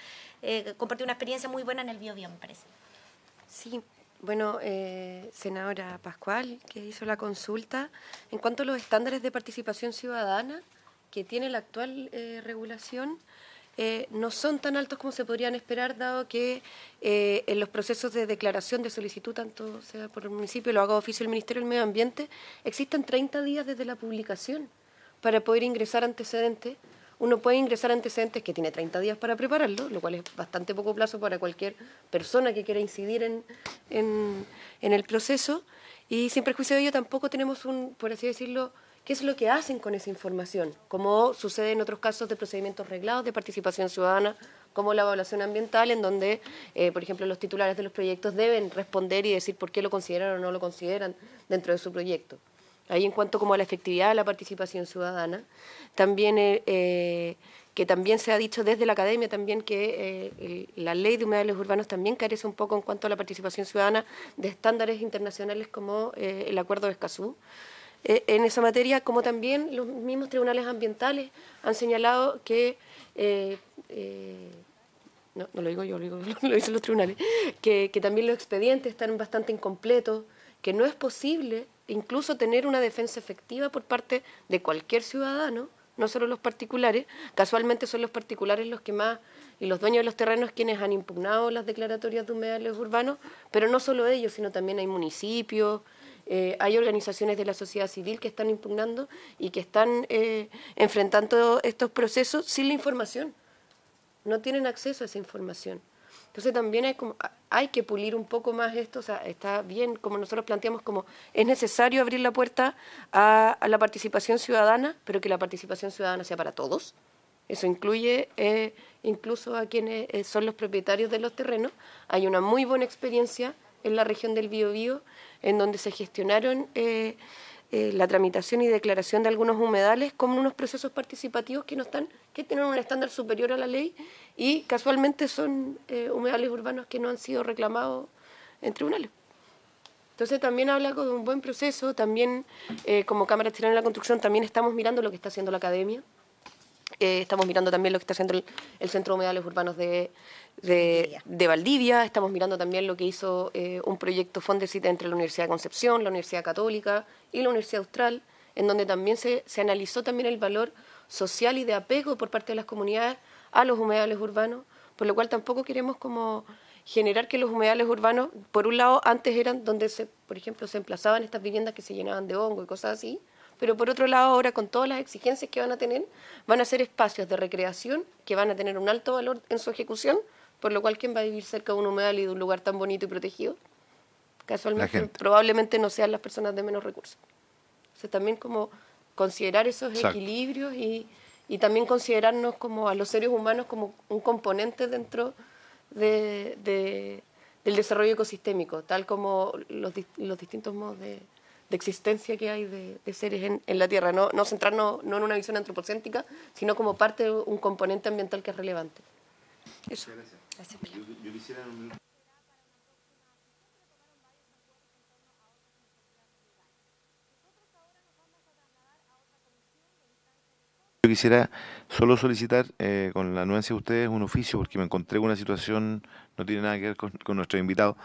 compartió una experiencia muy buena en el BioBio, Sí, bueno, eh, senadora Pascual, que hizo la consulta, en cuanto a los estándares de participación ciudadana que tiene la actual eh, regulación, eh, no son tan altos como se podrían esperar, dado que en los procesos de declaración de solicitud, tanto sea por el municipio, lo haga oficio el Ministerio del Medio Ambiente, existen 30 días desde la publicación para poder ingresar antecedentes uno puede ingresar antecedentes que tiene 30 días para prepararlo, lo cual es bastante poco plazo para cualquier persona que quiera incidir en, el proceso. Y sin perjuicio de ello tampoco tenemos un, por así decirlo, qué es lo que hacen con esa información, como sucede en otros casos de procedimientos reglados de participación ciudadana, como la evaluación ambiental, en donde, eh, por ejemplo, los titulares de los proyectos deben responder y decir por qué lo consideran o no lo consideran dentro de su proyecto ahí en cuanto como a la efectividad de la participación ciudadana. También eh, eh, que también se ha dicho desde la academia también que eh, la ley de humedales urbanos también carece un poco en cuanto a la participación ciudadana de estándares internacionales como el Acuerdo de Escazú. en esa materia, como también los mismos tribunales ambientales han señalado que, no, no, lo digo yo, lo, dicen los tribunales, que, que también los expedientes están bastante incompletos, que no es posible incluso tener una defensa efectiva por parte de cualquier ciudadano, no solo los particulares. Casualmente son los particulares los que más y los dueños de los terrenos quienes han impugnado las declaratorias de humedales urbanos, pero no solo ellos, sino también hay municipios, eh, hay organizaciones de la sociedad civil que están impugnando y que están eh, enfrentando estos procesos sin la información. No tienen acceso a esa información. Entonces también hay, como, hay que pulir un poco más esto, o sea, está bien, como nosotros planteamos, como es necesario abrir la puerta a, la participación ciudadana, pero que la participación ciudadana sea para todos. Eso incluye eh, incluso a quienes eh, son los propietarios de los terrenos. Hay una muy buena experiencia en la región del Bío, en donde se gestionaron... Eh, eh, la tramitación y declaración de algunos humedales como unos procesos participativos que no están, que tienen un estándar superior a la ley y casualmente son eh, humedales urbanos que no han sido reclamados en tribunales. Entonces también habla de un buen proceso, también eh, como Cámara Chilena de la Construcción también estamos mirando lo que está haciendo la academia. Eh, estamos mirando también lo que está haciendo el, Centro de Humedales Urbanos de, Valdivia. Estamos mirando también lo que hizo eh, un proyecto Fondercita entre la Universidad de Concepción, la Universidad Católica y la Universidad Austral, en donde también se, se analizó también el valor social y de apego por parte de las comunidades a los humedales urbanos, por lo cual tampoco queremos como generar que los humedales urbanos, por un lado, antes eran donde, se, por ejemplo, se emplazaban estas viviendas que se llenaban de hongo y cosas así, pero por otro lado ahora con todas las exigencias que van a tener, van a ser espacios de recreación que van a tener un alto valor en su ejecución, por lo cual ¿quién va a vivir cerca de un humedal y de un lugar tan bonito y protegido, casualmente probablemente no sean las personas de menos recursos. O sea, también como considerar esos equilibrios y, y también considerarnos como a los seres humanos como un componente dentro de, de, del desarrollo ecosistémico, tal como los, los distintos modos de, de existencia que hay de, seres en, la Tierra, no, no centrarnos no en una visión antropocéntrica, sino como parte de un componente ambiental que es relevante. Eso. Gracias. Gracias yo, quisiera... Yo quisiera solo solicitar eh, con la anuencia de ustedes un oficio, porque me encontré con una situación, no tiene nada que ver con nuestro invitado,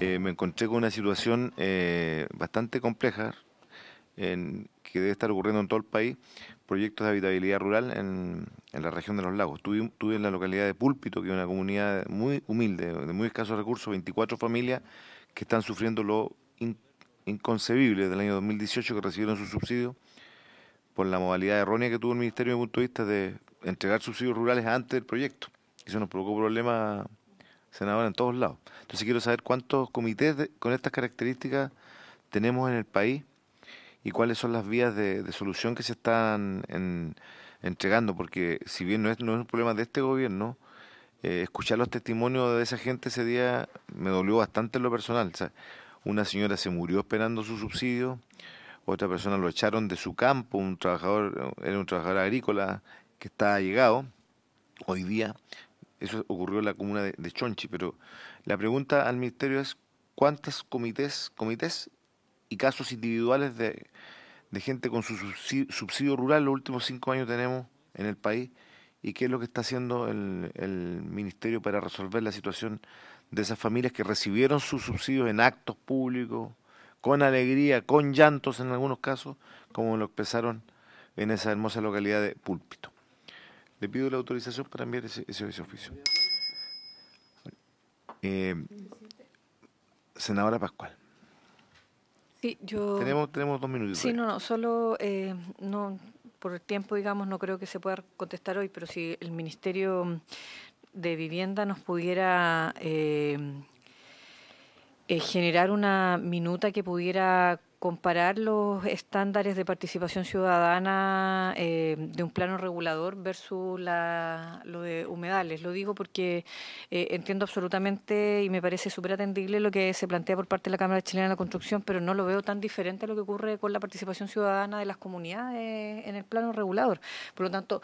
eh, me encontré con una situación eh, bastante compleja en, que debe estar ocurriendo en todo el país, proyectos de habitabilidad rural en, la región de los lagos. Estuve, en la localidad de Púlpito, que es una comunidad muy humilde, de muy escasos recursos, 24 familias que están sufriendo lo inconcebible del año 2018 que recibieron su subsidio por la modalidad errónea que tuvo el Ministerio de punto de vista de entregar subsidios rurales antes del proyecto. Eso nos provocó problemas senadora en todos lados. Entonces quiero saber cuántos comités con estas características tenemos en el país y cuáles son las vías de, solución que se están entregando, porque si bien no es, un problema de este gobierno, eh, escuchar los testimonios de esa gente ese día me dolió bastante en lo personal. una señora se murió esperando su subsidio, otra persona lo echaron de su campo, un trabajador, era un trabajador agrícola que está llegado hoy día eso ocurrió en la comuna de, Chonchi, pero la pregunta al Ministerio es cuántos comités, comités y casos individuales de, gente con su subsidio, rural los últimos cinco años tenemos en el país y qué es lo que está haciendo el, el Ministerio para resolver la situación de esas familias que recibieron sus subsidios en actos públicos, con alegría, con llantos en algunos casos, como lo expresaron en esa hermosa localidad de Púlpito. Le pido la autorización para enviar ese, oficio. Eh, senadora Pascual. Tenemos, dos minutos. Sí, no, no, solo eh, no, por el tiempo, digamos, no creo que se pueda contestar hoy, pero si el Ministerio de Vivienda nos pudiera... Eh, generar una minuta que pudiera comparar los estándares de participación ciudadana eh, de un plano regulador versus la, lo de humedales. Lo digo porque eh, entiendo absolutamente y me parece súper atendible lo que se plantea por parte de la Cámara Chilena de la Construcción, pero no lo veo tan diferente a lo que ocurre con la participación ciudadana de las comunidades en el plano regulador. Por lo tanto,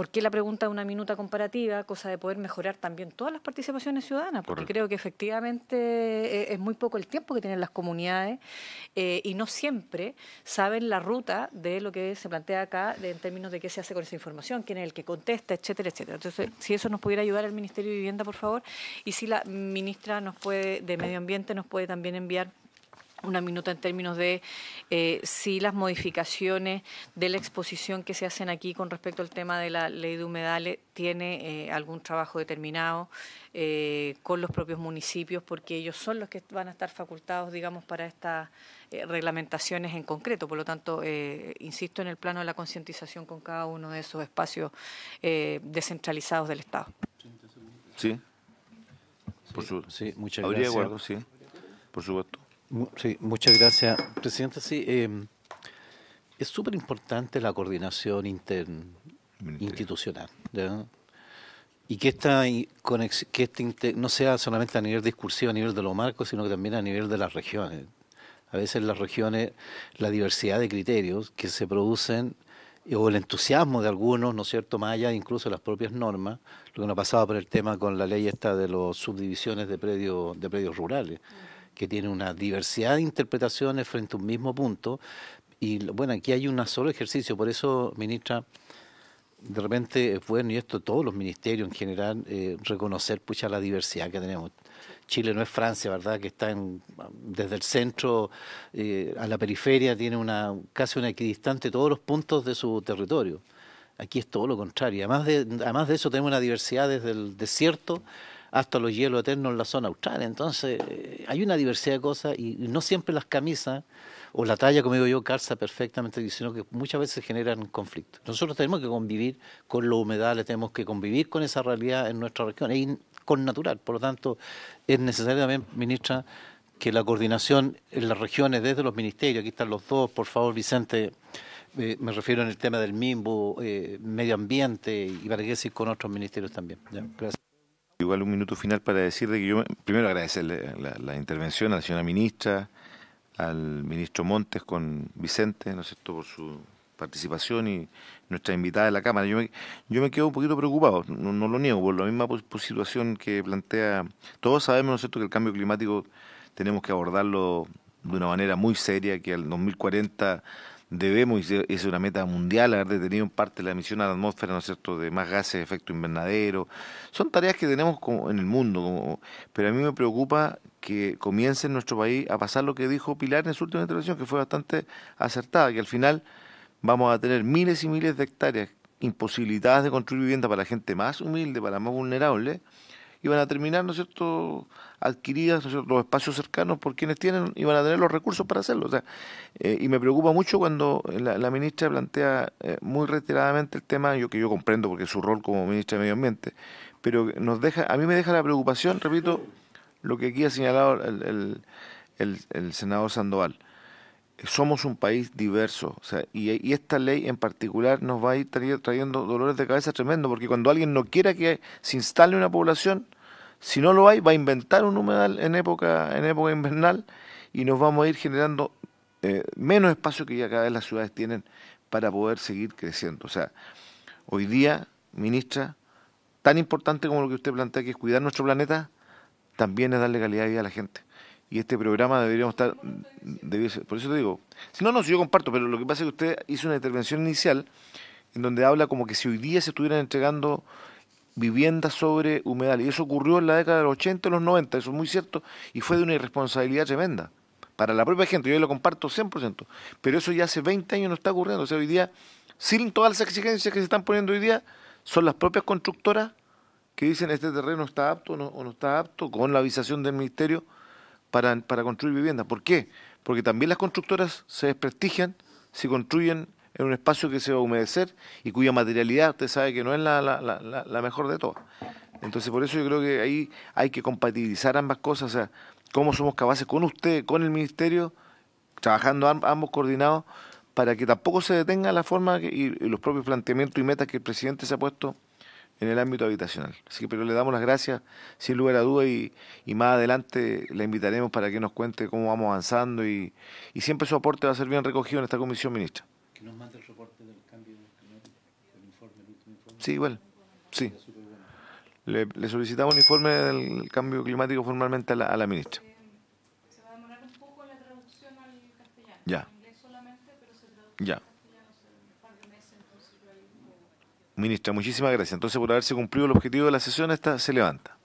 ¿Por qué la pregunta de una minuta comparativa? Cosa de poder mejorar también todas las participaciones ciudadanas, porque creo que efectivamente eh, es muy poco el tiempo que tienen las comunidades eh, y no siempre saben la ruta de lo que se plantea acá en términos de qué se hace con esa información, quién es el que contesta, etcétera, etcétera. Entonces, si eso nos pudiera ayudar al Ministerio de Vivienda, por favor, y si la ministra nos puede, de Medio Ambiente nos puede también enviar una minuta en términos de eh, si las modificaciones de la exposición que se hacen aquí con respecto al tema de la ley de humedales tiene eh, algún trabajo determinado eh, con los propios municipios, porque ellos son los que van a estar facultados, digamos, para estas reglamentaciones en concreto. Por lo tanto, insisto en el plano de la concientización con cada uno de esos espacios descentralizados del Estado. Sí. Por sí, muchas gracias. sí. Por supuesto. Sí, muchas gracias, Presidente, Sí, em, es súper importante la coordinación interinstitucional. Y que esta, que este no sea solamente a nivel discursivo, a nivel de los marcos, sino que también a nivel de las regiones. A veces en las regiones la diversidad de criterios que se producen eh, o el entusiasmo de algunos, ¿no es cierto?, más allá incluso de las propias normas, lo que nos ha pasado por el tema con la ley esta de las subdivisiones de de predios rurales que tiene una diversidad de interpretaciones frente a un mismo punto. Y bueno, aquí hay un solo ejercicio, por eso, ministra, de repente es bueno, y esto todos los ministerios en general, eh, reconocer pucha la diversidad que tenemos. Chile no es Francia, ¿verdad? Que está desde el centro eh, a la periferia, tiene una casi una equidistante todos los puntos de su territorio. Aquí es todo lo contrario. Además de, además de eso, tenemos una diversidad desde el desierto hasta los hielos eternos en la zona austral. Entonces, eh, hay una diversidad de cosas y no siempre las camisas o la talla, como digo yo, calza perfectamente, sino que muchas veces generan conflictos. Nosotros tenemos que convivir con los humedales, tenemos que convivir con esa realidad en nuestra región, y con natural. Por lo tanto, es necesario también, ministra, que la coordinación en las regiones desde los ministerios, aquí están los dos, por favor, Vicente. Eh, me refiero en el tema del MIMBU, eh, medio ambiente y para qué decir con otros ministerios también. gracias. Igual un minuto final para decirle que yo primero agradecerle la, intervención a la señora ministra, al ministro Montes con Vicente, ¿no es cierto?, por su participación y nuestra invitada de la Cámara. Yo me, yo me quedo un poquito preocupado, no, lo niego, por la misma situación que plantea... Todos sabemos, ¿no es cierto?, que el cambio climático tenemos que abordarlo de una manera muy seria, que al 2040 debemos, y es una meta mundial, haber detenido en parte la emisión a la atmósfera, ¿no es cierto?, de más gases de efecto invernadero. Son tareas que tenemos como en el mundo, pero a mí me preocupa que comience en nuestro país a pasar lo que dijo Pilar en su última intervención, que fue bastante acertada, que al final vamos a tener miles y miles de hectáreas imposibilitadas de construir vivienda para la gente más humilde, para la más vulnerable, iban a terminar, ¿no es cierto?, adquiridas los espacios cercanos por quienes tienen y van a tener los recursos para hacerlo. sea, eh, y me preocupa mucho cuando la, ministra plantea eh, muy reiteradamente el tema, yo que yo comprendo porque es su rol como ministra de Medio Ambiente, pero nos deja, a mí me deja la preocupación, repito, lo que aquí ha señalado el, el senador Sandoval somos un país diverso. O sea, y, esta ley en particular nos va a ir trayendo dolores de cabeza tremendo, porque cuando alguien no quiera que se instale una población, si no lo hay, va a inventar un humedal en época, en época invernal y nos vamos a ir generando eh, menos espacio que ya cada vez las ciudades tienen para poder seguir creciendo. O sea, hoy día, ministra, tan importante como lo que usted plantea, que es cuidar nuestro planeta, también es darle calidad de vida a la gente y este programa deberíamos estar, por eso te digo, si no, no, si yo comparto, pero lo que pasa es que usted hizo una intervención inicial en donde habla como que si hoy día se estuvieran entregando viviendas sobre humedales, y eso ocurrió en la década de los 80 y los 90, eso es muy cierto, y fue de una irresponsabilidad tremenda para la propia gente, yo lo comparto 100%, pero eso ya hace 20 años no está ocurriendo, o sea, hoy día, sin todas las exigencias que se están poniendo hoy día, son las propias constructoras que dicen este terreno está apto o no está apto, con la avisación del ministerio, para, construir viviendas. ¿Por qué? Porque también las constructoras se desprestigian si construyen en un espacio que se va a humedecer y cuya materialidad usted sabe que no es la, mejor de todas. Entonces, por eso yo creo que ahí hay que compatibilizar ambas cosas, o sea, cómo somos capaces con usted, con el ministerio, trabajando ambos coordinados, para que tampoco se detenga la forma y los propios planteamientos y metas que el presidente se ha puesto en el ámbito habitacional. Así que, pero le damos las gracias, sin lugar a duda, y, y más adelante la invitaremos para que nos cuente cómo vamos avanzando y, y, siempre su aporte va a ser bien recogido en esta comisión, ministra. Que nos mande el reporte del cambio climático, el informe. Sí, igual, sí. Le, solicitamos informe del cambio climático formalmente a la, ministra. Eh, se va a demorar un poco la traducción al castellano. Ya. Ya. Ministra, muchísimas gracias. Entonces, por haberse cumplido el objetivo de la sesión, esta se levanta.